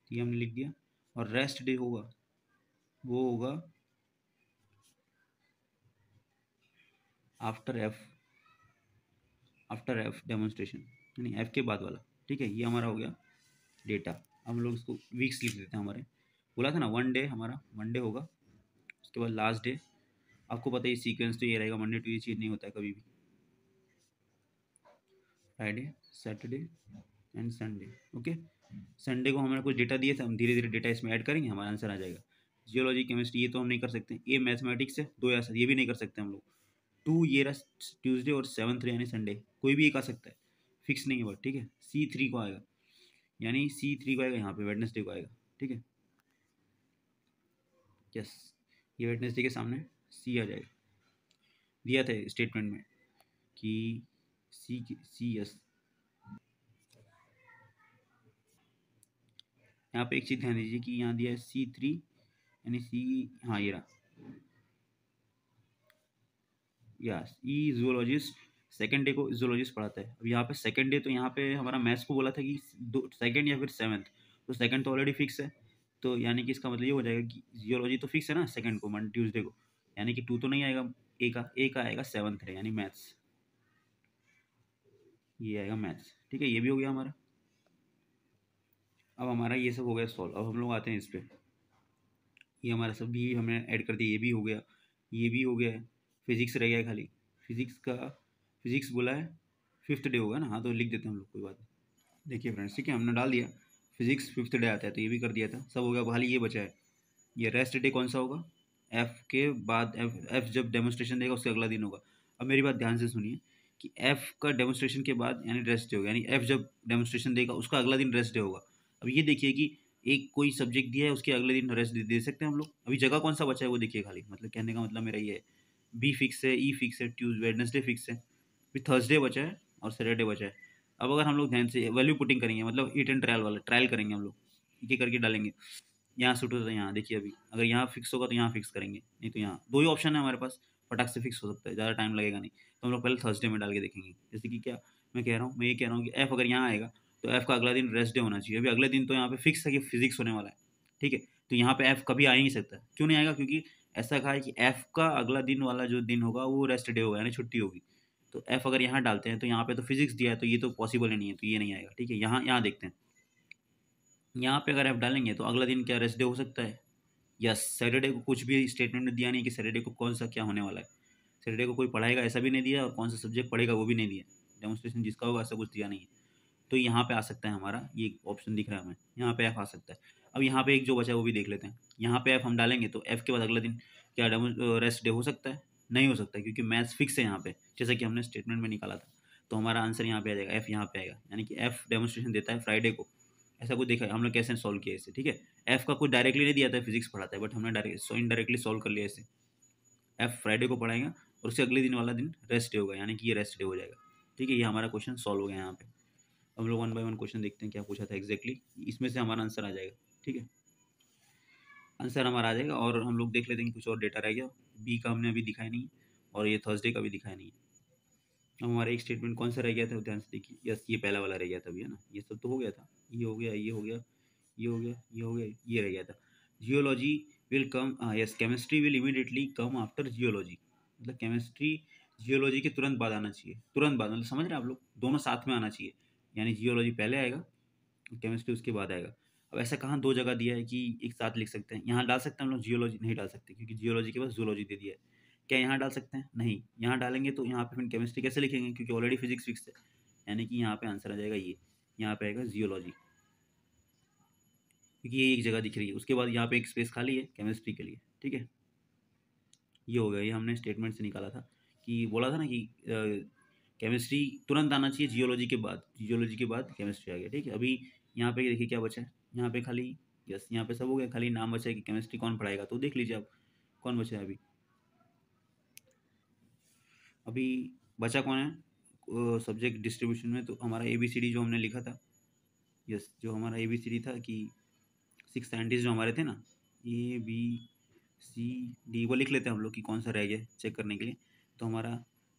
तो ये हमने लिख दिया और रेस्ट डे होगा वो होगा after F after F demonstration यानी एफ के बाद वाला ठीक है ये हमारा हो गया डेटा हम लोग इसको वीक्स लिख देते हैं हमारे बोला था ना वन डे हमारा वन डे होगा उसके बाद लास्ट डे आपको पता ही सीक्वेंस तो ये रहेगा मंडे टू ये चीज नहीं होता है कभी भी Friday Saturday and Sunday okay Sunday को हमारे कुछ डेटा दिए थे हम धीरे धीरे डेटा इसमें ऐड करेंगे हमारा आंसर आ जाएगा जियोलॉजी केमिस्ट्री ये तो हम नहीं कर सकते ये मैथमेटिक्स है दो या ये भी नहीं कर सकते हम लोग टू ये ट्यूजडे और सेवन्थ यानी संडे कोई भी एक आ सकता है फिक्स नहीं हुआ ठीक है सी थ्री को आएगा यानी सी थ्री को आएगा यहाँ पे वेडनेसडे को आएगा ठीक है यस ये वेडनेसडे के सामने सी आ जाएगा दिया था स्टेटमेंट में कि सी सी यस यहाँ पे एक चीज़ ध्यान दीजिए कि यहाँ दिया है सी थ्री यानी सी हाँ ये रहा yes E zoologist second day को जोलॉजिस्ट पढ़ाता है अब यहाँ पे सेकेंड डे तो यहाँ पे हमारा मैथ्स को बोला था कि दो सेकेंड या फिर सेवन्थ तो सेकेंड तो ऑलरेडी फिक्स है तो यानी कि इसका मतलब ये हो जाएगा कि जियोलॉजी तो फिक्स है ना सेकेंड को मंडे ट्यूजडे को यानी कि टू तो नहीं आएगा ए का ए का आएगा सेवन्थ है यानी मैथ्स ये आएगा मैथ्स ठीक है ये भी हो गया हमारा अब हमारा ये सब हो गया सॉल्व अब हम लोग आते हैं इस पर ये हमारा सब भी हमने ऐड कर दिया ये भी हो गया ये भी हो गया फिज़िक्स रह गया खाली फिज़िक्स का फिजिक्स बोला है फिफ्थ डे होगा ना हाँ तो लिख देते हैं हम लोग कोई बात नहीं देखिए फ्रेंड्स ठीक है हमने डाल दिया फिजिक्स फिफ्थ डे आता है तो ये भी कर दिया था सब हो गया खाली ये बचा है ये रेस्ट डे कौन सा होगा एफ़ के बाद एफ एफ जब डेमोस्ट्रेशन देगा उसका अगला दिन होगा अब मेरी बात ध्यान से सुनिए कि एफ़ का डेमोस्ट्रेशन के बाद यानी रेस्ट डे होगा यानी एफ़ जब डेमोस्ट्रेशन देगा उसका अगला दिन रेस्ट डे होगा अब ये देखिए कि एक कोई सब्जेक्ट दिया है उसके अगले दिन रेस्ट दे, दे सकते हैं हम लोग अभी जगह कौन सा बचा है वो देखिए खाली मतलब कहने का मतलब मेरा ये है बी फिक्स है ई e फिक्स है ट्यूज वेडनेसडे फिक्स है फिर थर्सडे बचा है और सैटरडे बचा है अब अगर हम लोग ध्यान से वैल्यू पुटिंग करेंगे मतलब ईट एंड ट्रायल वाला ट्रायल करेंगे हम लोग एक एक करके डालेंगे यहाँ सूट होता है यहाँ देखिए अभी अगर यहाँ फिक्स होगा तो यहाँ फिक्स करेंगे नहीं तो यहाँ दो ही ऑप्शन है हमारे पास फटाक से फिक्स हो सकता है ज़्यादा टाइम लगेगा नहीं तो हम लोग पहले थर्सडे में डाल के देखेंगे जैसे कि क्या मैं कह रहा हूँ मैं ये कह रहा हूँ कि एफ अगर यहाँ आएगा तो एफ का अगला दिन रेस्ट डे होना चाहिए अभी अगले दिन तो यहाँ पे फिक्स है कि फिजिक्स होने वाला है ठीक है तो यहाँ पे एफ कभी आ ही नहीं सकता क्यों नहीं आएगा क्योंकि ऐसा कहा है कि एफ का अगला दिन वाला जो दिन होगा वो रेस्ट डे होगा यानी छुट्टी होगी तो एफ़ अगर यहाँ डालते हैं तो यहाँ पे तो फिजिक्स दिया है तो ये तो पॉसिबल ही नहीं है तो ये नहीं आएगा ठीक है यहाँ यहाँ देखते हैं यहाँ पे अगर एफ़ डालेंगे तो अगला दिन क्या रेस्ट डे हो सकता है या सैटरडे को कुछ भी स्टेटमेंट में दिया नहीं कि सैटरडे को कौन सा क्या होने वाला है सैटरडे को कोई पढ़ाएगा ऐसा भी नहीं दिया और कौन सा सब्जेक्ट पढ़ेगा वो भी नहीं दिया डेमोस्ट्रेशन जिसका होगा ऐसा कुछ दिया नहीं है तो यहाँ पर आ सकता है हमारा ये ऑप्शन दिख रहा है हमें यहाँ पर एफ़ आ सकता है अब यहाँ पर एक जो बचा है वो भी देख लेते हैं यहाँ पर एफ़ हम डालेंगे तो एफ़ के बाद अगला दिन क्या रेस्ट डे हो सकता है नहीं हो सकता क्योंकि मैथ्स फिक्स है यहाँ पे जैसे कि हमने स्टेटमेंट में निकाला था तो हमारा आंसर यहाँ पे आ जाएगा एफ यहाँ पे आएगा यानी कि एफ डेमोस्ट्रेशन देता है फ्राइडे को ऐसा कुछ देखा है हम लोग कैसे सॉल्व किया इसे ठीक है एफ का कुछ डायरेक्टली नहीं दिया था फिजिक्स पढ़ाता है बट हमने डायरेक्ट इनडायरेक्टली सॉल्व कर लिया इसे एफ फ्राइडे को पढ़ाएगा और उससे अगले दिन वाला दिन रेस्ट डे होगा यानी कि ये रेस्ट डे हो जाएगा ठीक है ये हमारा क्वेश्चन सॉल्व हो गया यहाँ पे हम लोग वन बाय वन क्वेश्चन देखते हैं क्या पूछा था एक्जैक्टली exactly. इसमें से हमारा आंसर आ जाएगा ठीक है आंसर हमारा आ जाएगा और हम लोग देख लेते हैं कुछ और डेटा रह गया बी का हमने अभी दिखाया नहीं और ये थर्सडे का भी दिखाया नहीं अब हमारा एक स्टेटमेंट कौन सा रह गया था ध्यान से देखिए यस ये पहला वाला रह गया था भैया ना ये सब तो हो गया था ये हो गया ये हो गया ये हो गया ये हो गया ये रह गया था geology will come yes chemistry will immediately come after geology मतलब केमिस्ट्री जियोलॉजी के तुरंत बाद आना चाहिए तुरंत बाद मतलब समझ रहे हैं आप लोग दोनों साथ में आना चाहिए यानी जियोलॉजी पहले आएगा केमिस्ट्री उसके बाद आएगा अब ऐसा कहाँ दो जगह दिया है कि एक साथ लिख सकते हैं यहाँ डाल सकते हैं हम लोग जियोलॉजी नहीं डाल सकते क्योंकि जियोलॉजी के पास जियोलॉजी दे दिया है क्या यहाँ डाल सकते हैं नहीं यहाँ डालेंगे तो यहाँ पे फिर केमिस्ट्री कैसे लिखेंगे क्योंकि ऑलरेडी फिजिक्स फिक्स है यानी कि यहाँ पे आंसर आ जाएगा ये यहाँ पे आएगा जियोलॉजी क्योंकि ये एक जगह दिख रही है उसके बाद यहाँ पे एक स्पेस खाली है केमिस्ट्री के लिए ठीक है ये हो गया ये हमने स्टेटमेंट से निकाला था कि बोला था ना कि केमिस्ट्री तुरंत आना चाहिए जियोलॉजी के बाद जियोलॉजी के बाद केमिस्ट्री आ गया ठीक है अभी यहाँ पे देखिए क्या बचा है यहाँ पे खाली यस यहाँ पे सब हो गया खाली नाम बचा है कि केमिस्ट्री कौन पढ़ाएगा तो देख लीजिए आप कौन बचा है अभी अभी बचा कौन है सब्जेक्ट डिस्ट्रीब्यूशन में तो हमारा ए बी सी डी जो हमने लिखा था यस जो हमारा ए बी सी डी था कि सिक्स साइंटिस्ट जो हमारे थे ना ए बी सी डी वो लिख लेते हैं हम लोग कि कौन सा रह गया चेक करने के लिए तो हमारा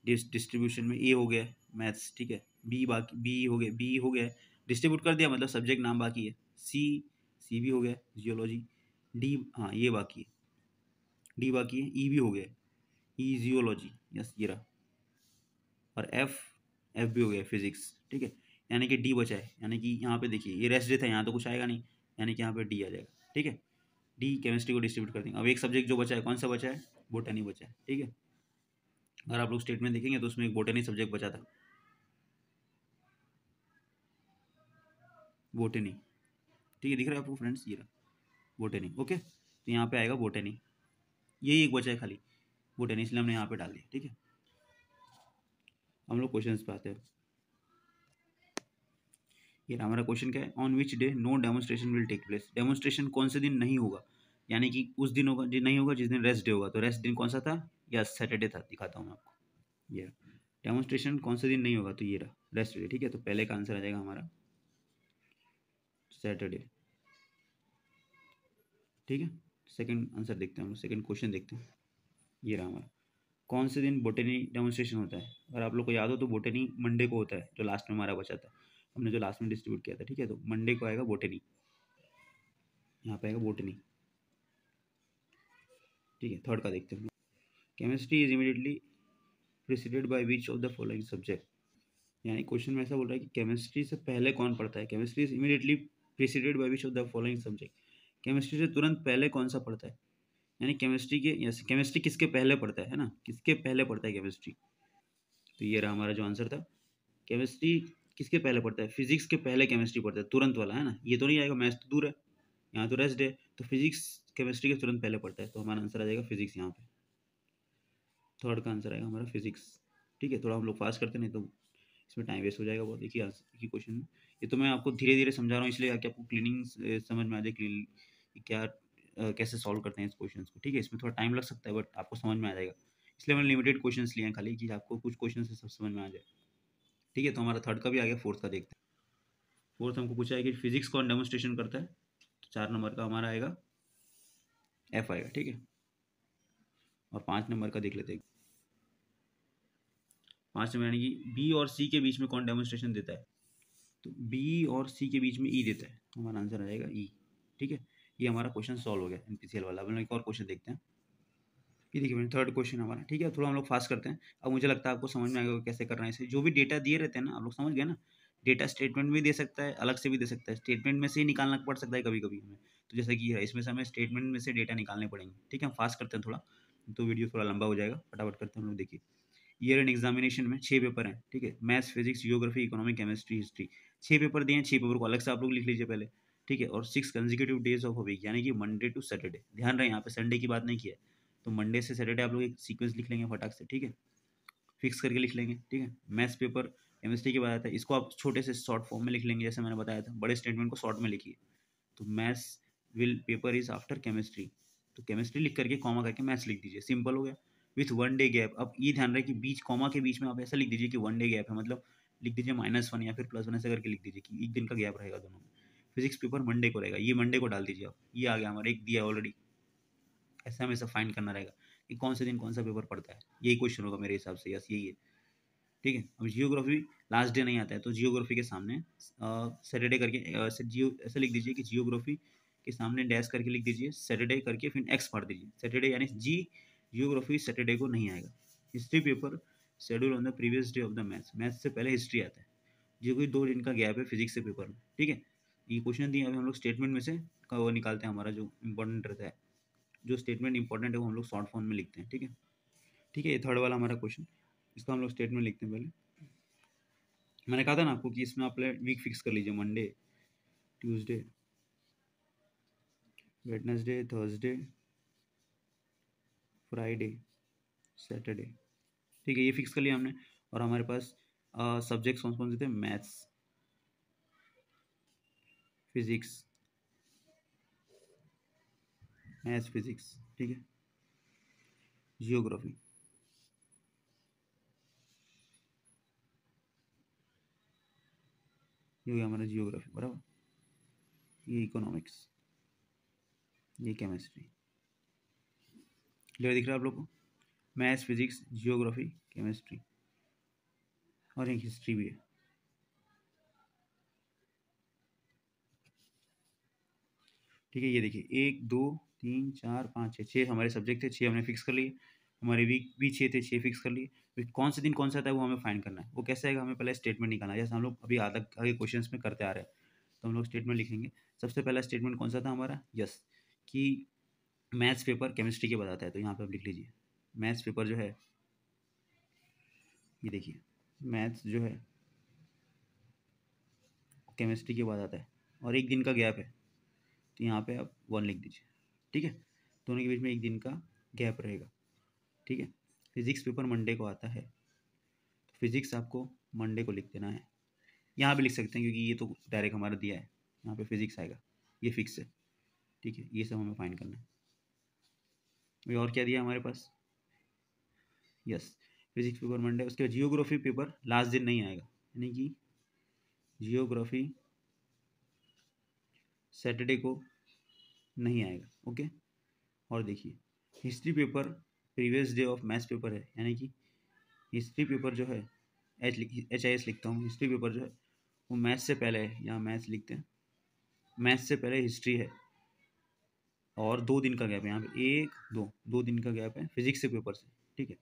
डिस्ट्रीब्यूशन में ए हो गया मैथ्स ठीक है बी बाकी बी हो गया बी हो गया डिस्ट्रीब्यूट कर दिया मतलब सब्जेक्ट नाम बाकी है सी सी भी हो गया जियोलॉजी डी हाँ ये बाकी है डी बाकी है ई e भी हो गया ई e जियोलॉजी यस ये रहा और एफ एफ भी हो गया फिजिक्स ठीक है यानी कि डी बचा है यानी कि यहाँ पे देखिए ये रेस्ट डे था यहाँ तो कुछ आएगा नहीं यानी कि यहाँ पे डी आ जाएगा ठीक है डी केमिस्ट्री को डिस्ट्रीब्यूट कर देंगे अब एक सब्जेक्ट जो बचा है कौन सा बचा है बोटनी बचा है ठीक है अगर आप लोग स्टेटमेंट देखेंगे तो उसमें एक बोटनी सब्जेक्ट बचा था बोटनी ठीक है दिख रहा है आपको फ्रेंड्स ये रहा बोटेनी ओके तो यहाँ पे आएगा बोटेनी यही एक बचा है खाली बोटेनी इसलिए हमने यहाँ पे डाल दिया ठीक है हम लोग क्वेश्चन पे आते हैं ये हमारा क्वेश्चन क्या है on which day no demonstration will take place demonstration कौन से दिन नहीं होगा यानी कि उस दिन होगा जी नहीं होगा जिस दिन रेस्ट डे होगा तो रेस्ट दिन कौन सा था या सैटरडे था दिखाता हूँ मैं आपको ये डेमोस्ट्रेशन कौन से दिन नहीं होगा तो ये रहा रेस्ट डे ठीक है तो पहले का आंसर आ जाएगा हमारा सैटरडे ठीक है सेकंड आंसर देखते हैं हम सेकंड क्वेश्चन देखते हैं ये रहा हमारा कौन से दिन बोटेनी डेमोन्स्ट्रेशन होता है अगर आप लोग को याद हो तो बोटेनी मंडे को होता है जो लास्ट में हमारा बचा था हमने जो लास्ट में डिस्ट्रीब्यूट किया था ठीक है तो मंडे को आएगा बोटेनी यहाँ पे आएगा बोटनी ठीक है थर्ड का देखते हैं chemistry is immediately preceded by which of the following subject यानी क्वेश्चन में ऐसा बोल रहा है कि केमिस्ट्री से पहले कौन पढ़ता है chemistry is immediately preceded by which of the following subject chemistry से तुरंत पहले कौन सा पढ़ता है यानी केमिस्ट्री के यस केमिस्ट्री किसके पहले पढ़ता है ना किसके पहले पढ़ता है केमिस्ट्री तो ये रहा हमारा जो आंसर था केमिस्ट्री किसके पहले पढ़ता है फिजिक्स के पहले केमिस्ट्री पढ़ता है तुरंत वाला है ना ये तो नहीं आएगा मैथ्स तो दूर है यहाँ तो रेस्ट है तो फिजिक्स केमिस्ट्री के तुरंत पहले पढ़ता है तो हमारा आंसर आ जाएगा फिजिक्स यहाँ पे थर्ड का आंसर आएगा हमारा फिजिक्स ठीक है थोड़ा हम लोग फास्ट करते नहीं तो इसमें टाइम वेस्ट हो जाएगा बहुत एक ही क्वेश्चन में ये तो मैं आपको धीरे धीरे समझा रहा हूँ इसलिए आके आपको क्लीनिंग समझ में आ जाए क्लीन क्या कैसे सॉल्व करते हैं इस क्वेश्चन को ठीक है इसमें थोड़ा टाइम लग सकता है बट आपको समझ में आ जाएगा इसलिए मैंने लिमिटेड क्वेश्चन लिए हैं खाली कि आपको कुछ क्वेश्चन से सब समझ में आ जाए ठीक है तो हमारा थर्ड का भी आ गया फोर्थ का देखते हैं फोर्थ हमको पूछा है कि फिजिक्स कौन डेमोस्ट्रेशन करता है तो चार नंबर का हमारा आएगा एफ आएगा ठीक है और पाँच नंबर का देख लेते हैं पाँच नंबर यानी कि बी और सी के बीच में कौन डेमोस्ट्रेशन देता है तो बी और सी के बीच में ई e देता है हमारा आंसर आ जाएगा ई e, ठीक है ये हमारा क्वेश्चन सॉल्व हो गया एन वाला अब हम एक और क्वेश्चन देखते हैं ये देखिए मैंने थर्ड क्वेश्चन हमारा ठीक है थोड़ा हम लोग फास्ट करते हैं अब मुझे लगता है आपको समझ में आएगा कैसे करना है इसे जो भी डेटा दिए रहते हैं ना आप लोग समझ गए ना डेटा स्टेटमेंट भी दे सकता है अलग से भी दे सकता है स्टेटमेंट में से ही निकालना पड़ सकता है कभी कभी हमें तो जैसे कि इसमें से हमें स्टेटमेंट में से डेटा निकालने पड़ेंगे ठीक है हम फास्ट करते हैं थोड़ा तो वीडियो थोड़ा लंबा हो जाएगा फटाफट करते हैं हम लोग देखिए ईयर एंड एग्जामिनेशन में छः पेपर हैं ठीक है maths physics geography economic chemistry history छः पेपर दिए हैं छः पेपर को अलग से आप लोग लिख लीजिए पहले ठीक है और six consecutive days of week यानी कि मंडे टू सैटरडे ध्यान रहे यहाँ पे संडे की बात नहीं किया है तो मंडे से सैटरडे आप लोग एक सीक्वेंस लिख लेंगे फटाक से ठीक है फिक्स करके लिख लेंगे ठीक है मैथ्स पेपर केमिस्ट्री के बाद आता है इसको आप छोटे से शॉर्ट फॉर्म में लिख लेंगे जैसे मैंने बताया था बड़े स्टेटमेंट को शॉर्ट में लिखिए तो maths will paper is after chemistry तो केमिस्ट्री लिख करके कॉमा करके मैथ्स लिख दीजिए सिंपल हो गया विथ वन डे गैप अब ये ध्यान रहे कि बीच कॉमा के बीच में आप ऐसा लिख दीजिए कि वन डे गैप है मतलब लिख दीजिए माइनस वन या फिर प्लस वन ऐसे करके लिख दीजिए कि एक दिन का गैप रहेगा दोनों में फिजिक्स पेपर मंडे को रहेगा ये मंडे को डाल दीजिए आप ये आ गया हमारा एक दिया ऑलरेडी ऐसे हमें सब फाइंड करना रहेगा कि कौन से दिन कौन सा पेपर पड़ता है यही क्वेश्चन होगा मेरे हिसाब से यस यही है ठीक है अब जियोग्राफी लास्ट डे नहीं आता है तो जियोग्राफी के सामने सैटरडे करके जियो ऐसे लिख दीजिए कि जियोग्राफी के सामने डैश करके लिख दीजिए सैटरडे करके फिर एक्स पढ़ दीजिए सैटरडे यानी जी जियोग्राफी सैटरडे को नहीं आएगा history paper schedule on the previous day of the maths maths से पहले हिस्ट्री आता है जो कि दो दिन का गैप है फिजिक्स से पेपर में ठीक है ये क्वेश्चन दिए अभी हम लोग स्टेटमेंट में से का वो निकालते हैं हमारा जो इंपॉर्टेंट रहता है जो स्टेटमेंट इंपॉर्टेंट है वो हम लोग शॉर्ट फॉर्म में लिखते हैं ठीक है ठीक है ये थर्ड वाला हमारा क्वेश्चन इसका हम लोग स्टेटमेंट लिखते हैं पहले मैंने कहा था ना आपको कि इसमें आप वीक फिक्स कर लीजिए Monday Tuesday Wednesday Thursday Friday Saturday ठीक है ये फिक्स कर लिया हमने और हमारे पास सब्जेक्ट्स कौन कौन से थे मैथ्स फिजिक्स मैथ्स फिजिक्स ठीक है जियोग्राफी ये हमारा जियोग्राफी बराबर ये इकोनॉमिक्स ये केमिस्ट्री क्लियर दिख रहा है आप लोग को मैथ्स फिजिक्स जियोग्राफी केमिस्ट्री और एक हिस्ट्री भी है ठीक है ये देखिए एक दो तीन चार पाँच छः छः हमारे सब्जेक्ट थे छः हमने फिक्स कर लिए हमारे वीक भी छः थे छः फिक्स कर लिए तो कौन से दिन कौन सा था वो हमें फाइंड करना है वो कैसे आएगा हमें पहले स्टेटमेंट निकालना है जैसे हम लोग अभी आधा आगे क्वेश्चन में करते आ रहे हैं तो हम लोग स्टेटमेंट लिखेंगे सबसे पहला स्टेटमेंट कौन सा था हमारा यस कि मैथ्स पेपर केमिस्ट्री के बताता है तो यहाँ पर आप लिख लीजिए मैथ्स पेपर जो है ये देखिए मैथ्स जो है केमिस्ट्री के बाद आता है और एक दिन का गैप है तो यहाँ पे आप वन लिख दीजिए ठीक है दोनों के बीच में एक दिन का गैप रहेगा ठीक है फिजिक्स पेपर मंडे को आता है तो फिजिक्स आपको मंडे को लिख देना है यहाँ भी लिख सकते हैं क्योंकि ये तो डायरेक्ट हमारा दिया है यहाँ पे फिजिक्स आएगा ये फिक्स है ठीक है ये सब हमें फाइन करना है और क्या दिया हमारे पास यस फिजिक्स पेपर मंडे उसके बाद जियोग्राफी पेपर लास्ट दिन नहीं आएगा यानी कि जियोग्राफी सैटरडे को नहीं आएगा ओके और देखिए history paper previous day of maths paper है यानी कि हिस्ट्री पेपर जो है एच एच आई एस लिखता हूँ हिस्ट्री पेपर जो है वो मैथ्स से पहले है यहाँ मैथ्स लिखते हैं मैथ्स से पहले हिस्ट्री है और दो दिन का गैप है यहाँ पे एक दो दो दिन का गैप है फिजिक्स से पेपर से ठीक है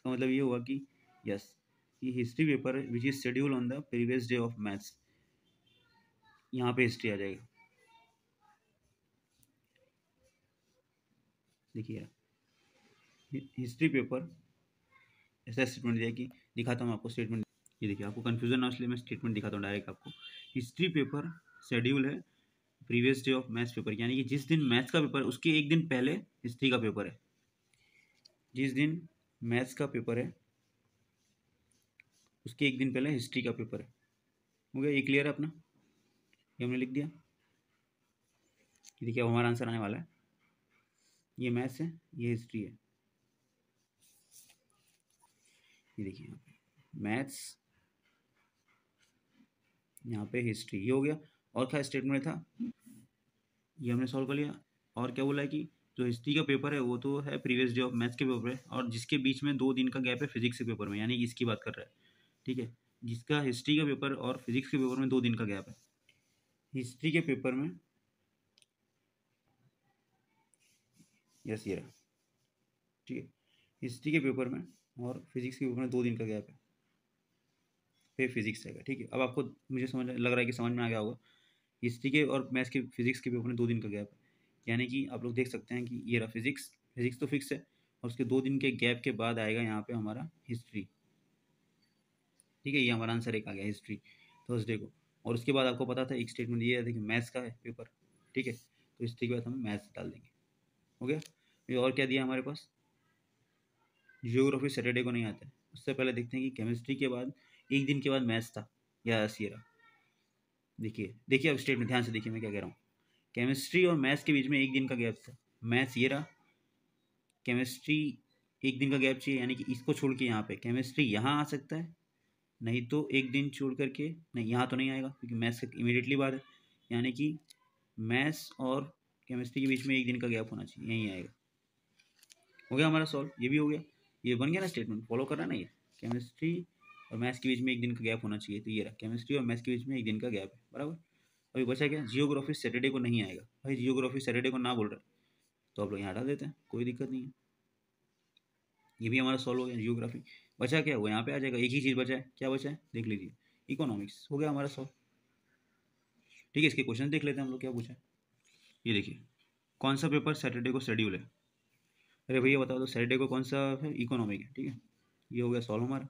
इसका मतलब ये हुआ कि यस ये history paper which is schedule on the previous day of maths यहाँ पे हिस्ट्री आ जाएगा देखिए हिस्ट्री पेपर ऐसा स्टेटमेंट दिया कि दिखाता हूँ आपको स्टेटमेंट ये देखिए आपको कन्फ्यूजन ना इसलिए मैं स्टेटमेंट दिखाता हूँ डायरेक्ट आपको हिस्ट्री पेपर शेड्यूल है previous day of maths paper यानी कि जिस दिन मैथ्स का पेपर उसके एक दिन पहले हिस्ट्री का पेपर है जिस दिन मैथ्स का पेपर है उसके एक दिन पहले हिस्ट्री का पेपर है हो गया ये क्लियर है अपना ये हमने लिख दिया देखिए अब हमारा आंसर आने वाला है ये मैथ्स है ये हिस्ट्री है ये देखिए यहाँ पे मैथ्स यहाँ पे हिस्ट्री ये हो गया और क्या स्टेटमेंट था ये हमने सॉल्व कर लिया और क्या बोला है कि जो हिस्ट्री का पेपर है वो तो है प्रीवियस डे ऑफ मैथ्स के पेपर है और जिसके बीच में दो दिन का गैप है फिजिक्स के पेपर में यानी कि इसकी बात कर रहा है ठीक है जिसका हिस्ट्री का पेपर और फिजिक्स के पेपर में दो दिन का गैप है हिस्ट्री के पेपर में यस ये ठीक है हिस्ट्री के पेपर में और फिजिक्स के पेपर में दो दिन का गैप है फिर फिजिक्स आएगा ठीक है अब आपको मुझे समझ लग रहा है कि समझ में आ गया होगा हिस्ट्री के और मैथ्स के फिजिक्स के पेपर में दो दिन का गैप है यानी कि आप लोग देख सकते हैं कि ये रहा फिज़िक्स फिज़िक्स तो फिक्स है और उसके दो दिन के गैप के बाद आएगा यहाँ पे हमारा हिस्ट्री ठीक है ये हमारा आंसर एक आ गया हिस्ट्री थर्सडे को और उसके बाद आपको पता था एक स्टेटमेंट ये था कि मैथ्स का है पेपर ठीक है तो हिस्ट्री के बाद हम मैथ्स डाल देंगे हो गया ये और क्या दिया हमारे पास जियोग्राफी सैटरडे को नहीं आता है उससे पहले देखते हैं कि केमिस्ट्री के बाद एक दिन के बाद मैथ्स था या सीरा देखिए देखिए अब स्टेटमेंट ध्यान से देखिए मैं क्या कह रहा हूँ केमिस्ट्री और मैथ्स के बीच में एक दिन का गैप था मैथ्स ये रहा केमिस्ट्री एक दिन का गैप चाहिए यानी कि इसको छोड़ के यहाँ पे केमिस्ट्री यहाँ आ सकता है नहीं तो एक दिन छोड़ करके नहीं यहाँ तो नहीं आएगा क्योंकि मैथ्स का इमीडिएटली बाद है यानी कि मैथ्स और केमिस्ट्री के बीच में एक दिन का गैप होना चाहिए यहीं आएगा हो गया हमारा सॉल्व ये भी हो गया ये बन गया ना स्टेटमेंट फॉलो कर रहा ना ये केमिस्ट्री और मैथ्स के बीच में एक दिन का गैप होना चाहिए तो ये रहा केमिस्ट्री और मैथ्स के बीच में एक दिन का गैप है बराबर अभी बचा क्या जियोग्राफी सैटरडे को नहीं आएगा भाई जियोग्राफी सैटरडे को ना बोल रहा है तो आप लोग यहाँ हटा देते हैं कोई दिक्कत नहीं है ये भी हमारा सॉल्व हो गया जियोग्राफी बचा क्या वो यहाँ पे आ जाएगा एक ही चीज़ बचा है क्या बचा है देख लीजिए इकोनॉमिक्स हो गया हमारा सॉल्व ठीक है इसके क्वेश्चन देख लेते हैं हम लोग क्या पूछा है ये देखिए कौन सा पेपर सैटरडे को शेड्यूल है अरे भैया बताओ तो सैटरडे को कौन सा है इकोनॉमिक है ठीक है ये हो गया सॉल्व हमारा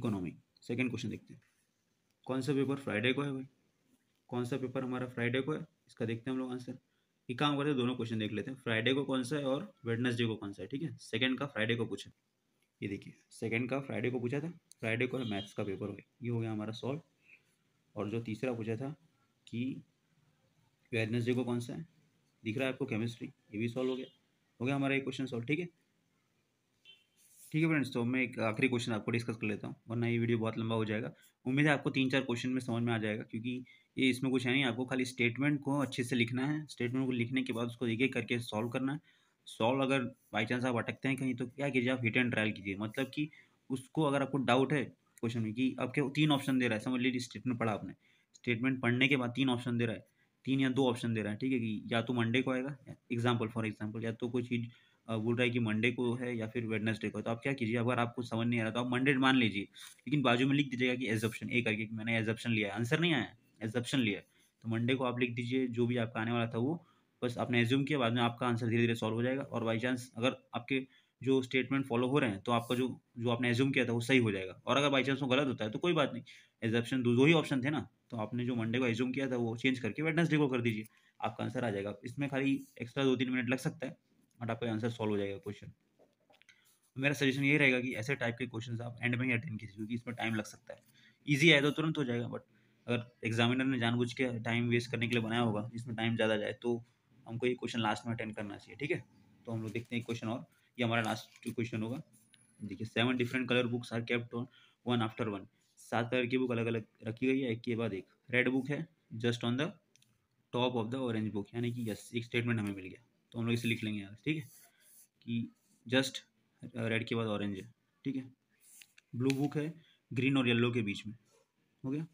इकोनॉमिक सेकेंड क्वेश्चन देखते हैं कौन सा पेपर फ्राइडे को है भाई कौन सा पेपर हमारा फ्राइडे को है इसका देखते हैं हम लोग आंसर एक काम करते हैं दोनों क्वेश्चन देख लेते हैं फ्राइडे को कौन सा है और वेडनेसडे को कौन सा है ठीक है सेकेंड का फ्राइडे को पूछा ये देखिए सेकेंड का फ्राइडे को पूछा था फ्राइडे को मैथ्स का पेपर हो ये हो गया हमारा सॉल्व और जो तीसरा पूछा था कि वेडनेसडे को कौन सा है दिख रहा है आपको केमिस्ट्री ये भी सॉल्व हो गया हो गया हमारा एक क्वेश्चन सॉल्व ठीक है ठीक है फ्रेंड्स तो मैं एक आखिरी क्वेश्चन आपको डिस्कस कर लेता हूँ वरना ये वीडियो बहुत लंबा हो जाएगा उम्मीद है आपको तीन चार क्वेश्चन में समझ में आ जाएगा क्योंकि ये इसमें कुछ है नहीं आपको खाली स्टेटमेंट को अच्छे से लिखना है स्टेटमेंट को लिखने के बाद उसको एक एक करके सॉल्व करना है सॉल्व अगर बाई चांस आप अटकते हैं कहीं तो क्या कीजिए आप हिट एंड ट्रायल कीजिए मतलब कि उसको अगर आपको डाउट है क्वेश्चन में कि आपके तीन ऑप्शन दे रहा है समझ लीजिए स्टेटमेंट पढ़ा आपने स्टेटमेंट पढ़ने के बाद तीन ऑप्शन दे रहा है तीन या दो ऑप्शन दे रहा है ठीक है कि या तो मंडे को आएगा एग्जाम्पल फॉर एग्जाम्पल या तो कोई चीज़ बोल रहा है कि मंडे को है या फिर वेडनेसडे को तो आप क्या कीजिए अगर आपको समझ नहीं आ रहा तो आप मंडे मान लीजिए लेकिन बाजू में लिख दीजिएगा कि एज ऑप्शन ए करके कि मैंने ऑप्शन लिया है आंसर नहीं आया एक्जप्शन लिया तो मंडे को आप लिख दीजिए जो भी आपका आने वाला था वो बस आपने एज्यूम किया बाद में आपका आंसर धीरे धीरे सॉल्व हो जाएगा और बाई चांस अगर आपके जो स्टेटमेंट फॉलो हो रहे हैं तो आपका जो जो आपने एज्यूम किया था वो सही हो जाएगा और अगर बाई चांस वो गलत होता है तो कोई बात नहीं एग्जप्शन दो ही ऑप्शन थे ना तो आपने जो मंडे को एज्यूम किया था वो चेंज करके वेडनेसडे को कर दीजिए आपका आंसर आ जाएगा इसमें खाली एक्स्ट्रा दो तीन मिनट लग सकता है बट आपका आंसर सॉल्व हो जाएगा क्वेश्चन मेरा सजेशन ये रहेगा कि ऐसे टाइप के क्वेश्चन आप एंड में ही अटेंड कीजिए क्योंकि इसमें टाइम लग सकता है ईजी आए तो तुरंत हो जाएगा बट अगर एग्जामिनर ने जानबूझ के टाइम वेस्ट करने के लिए बनाया होगा इसमें टाइम ज़्यादा जाए तो हमको ये क्वेश्चन लास्ट में अटेंड करना चाहिए ठीक है तो हम लोग देखते हैं क्वेश्चन और ये हमारा लास्ट क्वेश्चन होगा देखिए seven different colour books are kept one after one सात कलर की बुक अलग अलग रखी गई है एक के बाद एक रेड बुक है just on the top of the orange book यानी कि यस एक स्टेटमेंट हमें मिल गया तो हम लोग इसे लिख लेंगे यार ठीक है कि जस्ट रेड के बाद ऑरेंज है ठीक है ब्लू बुक है ग्रीन और येल्लो के बीच में हो गया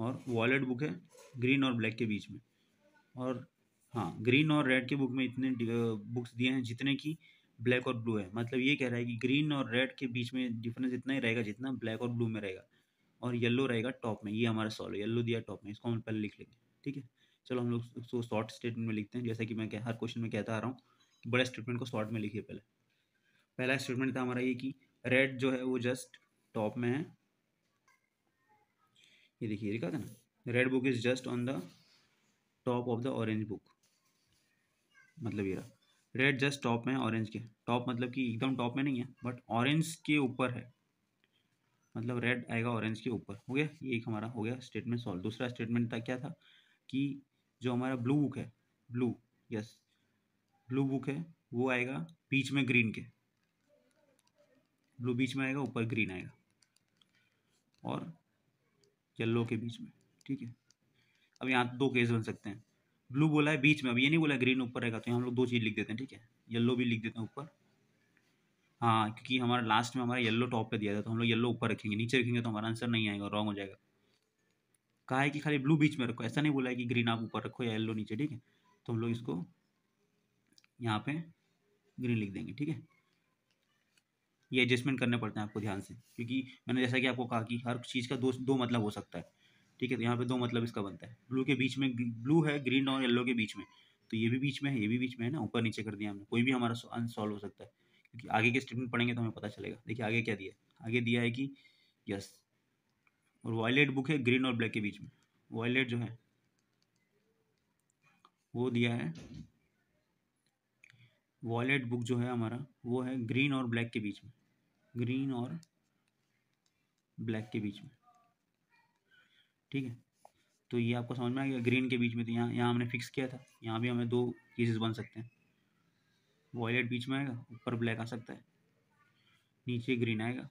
और वॉलेट बुक है ग्रीन और ब्लैक के बीच में और हाँ ग्रीन और रेड के बुक में इतने बुक्स दिए हैं जितने की ब्लैक और ब्लू है मतलब ये कह रहा है कि ग्रीन और रेड के बीच में डिफरेंस इतना ही रहेगा जितना ब्लैक और ब्लू में रहेगा और येलो रहेगा टॉप में ये हमारा सॉल्व येल्लो येलो दिया टॉप में इसको हम पहले लिख लेंगे ठीक है चलो हम लोग उसको शॉर्ट स्टेटमेंट में लिखते हैं जैसा कि मैं हर क्वेश्चन में कहता आ रहा हूँ कि बड़े स्टेटमेंट को शॉर्ट में लिखिए पहले पहला स्टेटमेंट था हमारा ये कि रेड जो है वो जस्ट टॉप में है ये देखिए लिखा था ना red book is just on the top of the orange book मतलब ये रहा रेड जस्ट टॉप में ऑरेंज के टॉप मतलब कि एकदम टॉप में नहीं है बट ऑरेंज के ऊपर है मतलब रेड आएगा ऑरेंज के ऊपर हो गया ये एक हमारा हो गया स्टेटमेंट सॉल्व दूसरा स्टेटमेंट था क्या था कि जो हमारा ब्लू बुक है ब्लू यस ब्लू बुक है वो आएगा बीच में ग्रीन के ब्लू बीच में आएगा ऊपर ग्रीन आएगा और येल्लो के बीच में ठीक है अब यहाँ दो केस बन सकते हैं ब्लू बोला है बीच में अब ये नहीं बोला ग्रीन ऊपर रहेगा तो यहाँ हम लोग दो चीज़ लिख देते हैं ठीक है येल्लो भी लिख देते हैं ऊपर हाँ क्योंकि हमारा लास्ट में हमारा येल्लो टॉप पर दिया था तो हम लोग येल्लो ऊपर रखेंगे नीचे रखेंगे तो हमारा आंसर नहीं आएगा रॉन्ग हो जाएगा कहा है कि खाली ब्लू बीच में रखो ऐसा नहीं बोला है कि ग्रीन आप ऊपर रखो या येल्लो नीचे ठीक है तो हम लोग इसको यहाँ पे ग्रीन लिख देंगे ठीक है ये एडजस्टमेंट करने पड़ते हैं आपको ध्यान से क्योंकि मैंने जैसा कि आपको कहा कि हर चीज़ का दो दो मतलब हो सकता है ठीक है तो यहाँ पे दो मतलब इसका बनता है ब्लू के बीच में ब्लू है ग्रीन और येलो के बीच में तो ये भी बीच में है ये भी बीच में है ना ऊपर नीचे कर दिया हमने कोई भी हमारा अनसॉल्व हो सकता है क्योंकि आगे के स्टेटमेंट पढ़ेंगे तो हमें पता चलेगा देखिए आगे क्या दिया है आगे दिया है कि यस और वॉयलेट बुक है ग्रीन और ब्लैक के बीच में वायलेट जो है वो दिया है वॉलेट बुक जो है हमारा वो है ग्रीन और ब्लैक के बीच में ग्रीन और ब्लैक के बीच में ठीक है तो ये आपको समझ में आ गया ग्रीन के बीच में तो यहाँ यहाँ हमने फिक्स किया था यहाँ भी हमें दो केसेस बन सकते हैं वॉलेट बीच में आएगा ऊपर ब्लैक आ सकता है नीचे ग्रीन आएगा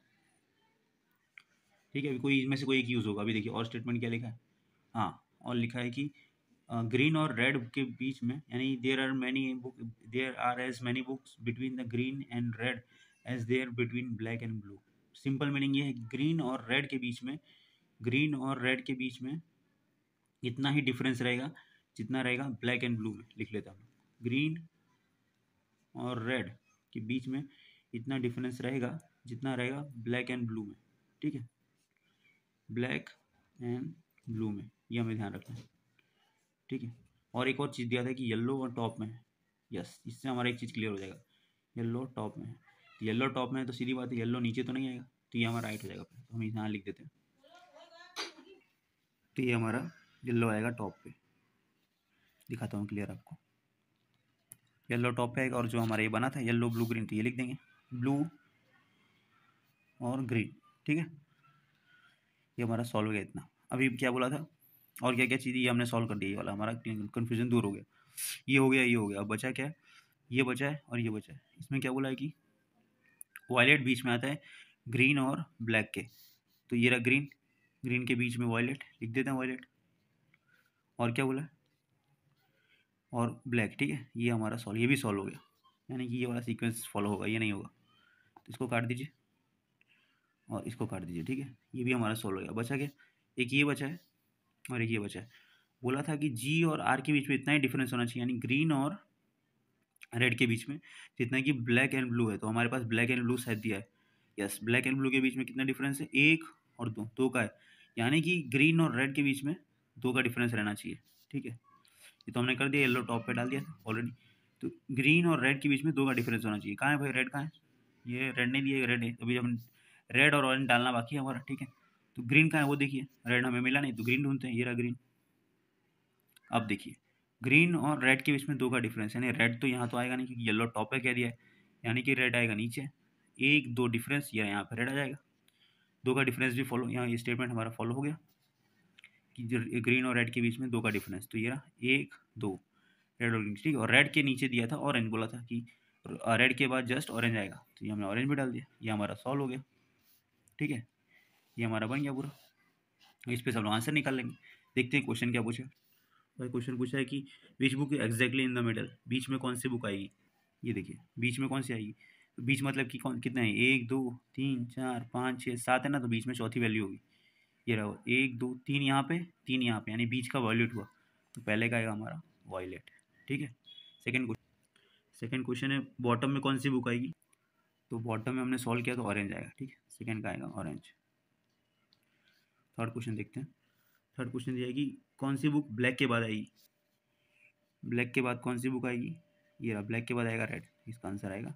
ठीक है अभी कोई इसमें से कोई एक यूज़ होगा अभी देखिए और स्टेटमेंट क्या लिखा है हाँ और लिखा है कि ग्रीन और रेड के बीच में यानी there are many book there are as many books between the green and red as there between black and blue simple meaning ये है ग्रीन और रेड के बीच में ग्रीन और रेड के बीच में इतना ही डिफरेंस रहेगा जितना रहेगा ब्लैक एंड ब्लू में लिख लेता हूँ ग्रीन और रेड के बीच में इतना डिफरेंस रहेगा जितना रहेगा ब्लैक एंड ब्लू में ठीक है ब्लैक एंड ब्लू में यह हमें ध्यान रखना है ठीक है और एक और चीज़ दिया था कि येल्लो और टॉप में यस इससे हमारा एक चीज़ क्लियर हो जाएगा येल्लो टॉप में है येल्लो टॉप में है तो सीधी बात है येल्लो नीचे तो नहीं आएगा तो ये हमारा राइट हो जाएगा तो हम यहाँ लिख देते हैं तो ये हमारा येल्लो आएगा टॉप पे दिखाता हूँ क्लियर आपको येल्लो टॉप पे आएगा और जो हमारा ये बना था येल्लो ब्लू ग्रीन तो ये लिख देंगे ब्लू और ग्रीन ठीक है ये हमारा सॉल्व हो गया इतना अभी क्या बोला था और क्या क्या चीज़ ये हमने सॉल्व कर दी ये वाला हमारा कन्फ्यूजन दूर हो गया ये हो गया ये हो गया अब बचा क्या है ये बचा है और ये बचा है इसमें क्या बोला है कि वॉयलेट बीच में आता है ग्रीन और ब्लैक के तो ये रहा ग्रीन ग्रीन के बीच में वॉयलेट लिख देते हैं वॉयलेट और क्या बोला और ब्लैक ठीक है ये हमारा सॉल्व ये भी सॉल्व हो गया यानी कि ये वाला सीक्वेंस फॉलो होगा ये नहीं होगा तो इसको काट दीजिए और इसको काट दीजिए ठीक है ये भी हमारा सॉल्व हो गया बचा क्या एक ये बचा है और एक ये बचा है बोला था कि जी और आर के बीच में इतना ही डिफरेंस होना चाहिए यानी ग्रीन और रेड के बीच में जितना कि ब्लैक एंड ब्लू है तो हमारे पास ब्लैक एंड ब्लू शायद दिया है यस ब्लैक एंड ब्लू के बीच में कितना डिफरेंस है एक और दो दो का है यानी कि ग्रीन और रेड के बीच में दो का डिफरेंस रहना चाहिए ठीक है ये तो हमने कर दिया येलो टॉप पर डाल दिया था ऑलरेडी तो ग्रीन और रेड के बीच में दो का डिफरेंस होना चाहिए कहाँ है भाई रेड कहाँ है ये रेड नहीं दिया रेड है अभी हम रेड और ऑरेंज डालना बाकी है हमारा ठीक है तो ग्रीन का है वो देखिए रेड हमें मिला नहीं तो ग्रीन ढूंढते हैं ये रहा ग्रीन अब देखिए ग्रीन और रेड के बीच में दो का डिफरेंस यानी रेड तो यहाँ तो आएगा नहीं क्योंकि येलो टॉप पे कह दिया है यानी कि रेड आएगा नीचे एक दो डिफरेंस या यहाँ पर रेड आ जाएगा दो का डिफरेंस भी फॉलो यहाँ ये स्टेटमेंट हमारा फॉलो हो गया कि ग्रीन और रेड के बीच में दो का डिफरेंस तो ये रहा एक दो रेड और ग्रीन ठीक और रेड के नीचे दिया था ऑरेंज बोला था कि रेड के बाद जस्ट ऑरेंज आएगा तो ये हमने ऑरेंज भी डाल दिया ये हमारा सॉल्व हो गया ठीक है ये हमारा बन गया पूरा इस पर सब लोग आंसर निकाल लेंगे देखते हैं क्वेश्चन क्या पूछा भाई क्वेश्चन पूछा है कि which book exactly in the middle बीच में कौन सी बुक आएगी ये देखिए बीच में कौन सी आएगी तो बीच मतलब कि कौन कितना है एक दो तीन चार पाँच छः सात है ना तो बीच में चौथी वैल्यू होगी ये रहो एक दो तीन यहाँ पे तीन यहाँ पे यानी बीच का वॉयलेट हुआ तो पहले का आएगा हमारा वॉयलेट ठीक है सेकेंड क्वेश्चन सेकेंड क्वेश्चन है बॉटम में कौन सी बुक आएगी तो बॉटम में हमने सॉल्व किया तो ऑरेंज आएगा ठीक है सेकेंड का आएगा ऑरेंज थर्ड क्वेश्चन देखते हैं थर्ड क्वेश्चन दिया कि कौन सी बुक ब्लैक के बाद आएगी ब्लैक के बाद कौन सी बुक आएगी ये रहा ब्लैक के बाद आएगा रेड इसका आंसर आएगा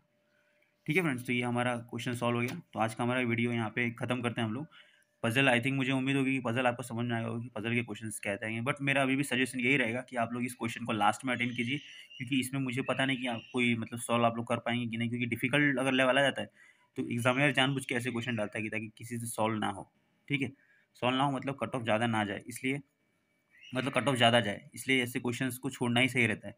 ठीक है फ्रेंड्स तो ये हमारा क्वेश्चन सॉल्व हो गया तो आज का हमारा वीडियो यहाँ पे ख़त्म करते हैं हम लोग पजल आई थिंक मुझे उम्मीद होगी कि पजल आपको समझ में आएगा कि पजल के क्वेश्चन क्या हैं बट मेरा अभी भी सजेशन यही रहेगा कि आप लोग इस क्वेश्चन को लास्ट में अटेंड कीजिए क्योंकि इसमें मुझे पता नहीं कि आप कोई मतलब सॉल्व आप लोग कर पाएंगे कि नहीं क्योंकि डिफिकल्ट अगर लेवल आ जाता है तो एग्जामिनर जानबूझ के ऐसे क्वेश्चन डालता है कि ताकि किसी से सॉल्व ना हो ठीक है सॉल्व ना हो मतलब कट ऑफ ज़्यादा ना जाए इसलिए मतलब कट ऑफ ज़्यादा जाए इसलिए ऐसे क्वेश्चन को छोड़ना ही सही रहता है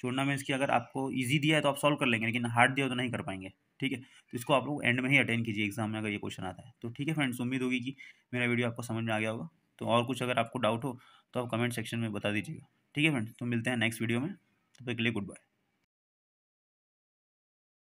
छोड़ना मीन्स कि अगर आपको ईजी दिया है तो आप सॉल्व कर लेंगे लेकिन हार्ड दिया तो नहीं कर पाएंगे ठीक है तो इसको आप लोग एंड में ही अटेंड कीजिए एग्जाम में अगर ये क्वेश्चन आता है तो ठीक है फ्रेंड्स उम्मीद होगी कि मेरा वीडियो आपको समझ में आ गया होगा तो और कुछ अगर आपको डाउट हो तो आप कमेंट सेक्शन में बता दीजिएगा ठीक है फ्रेंड्स तो मिलते हैं नेक्स्ट वीडियो में तब तक के लिए गुड बाय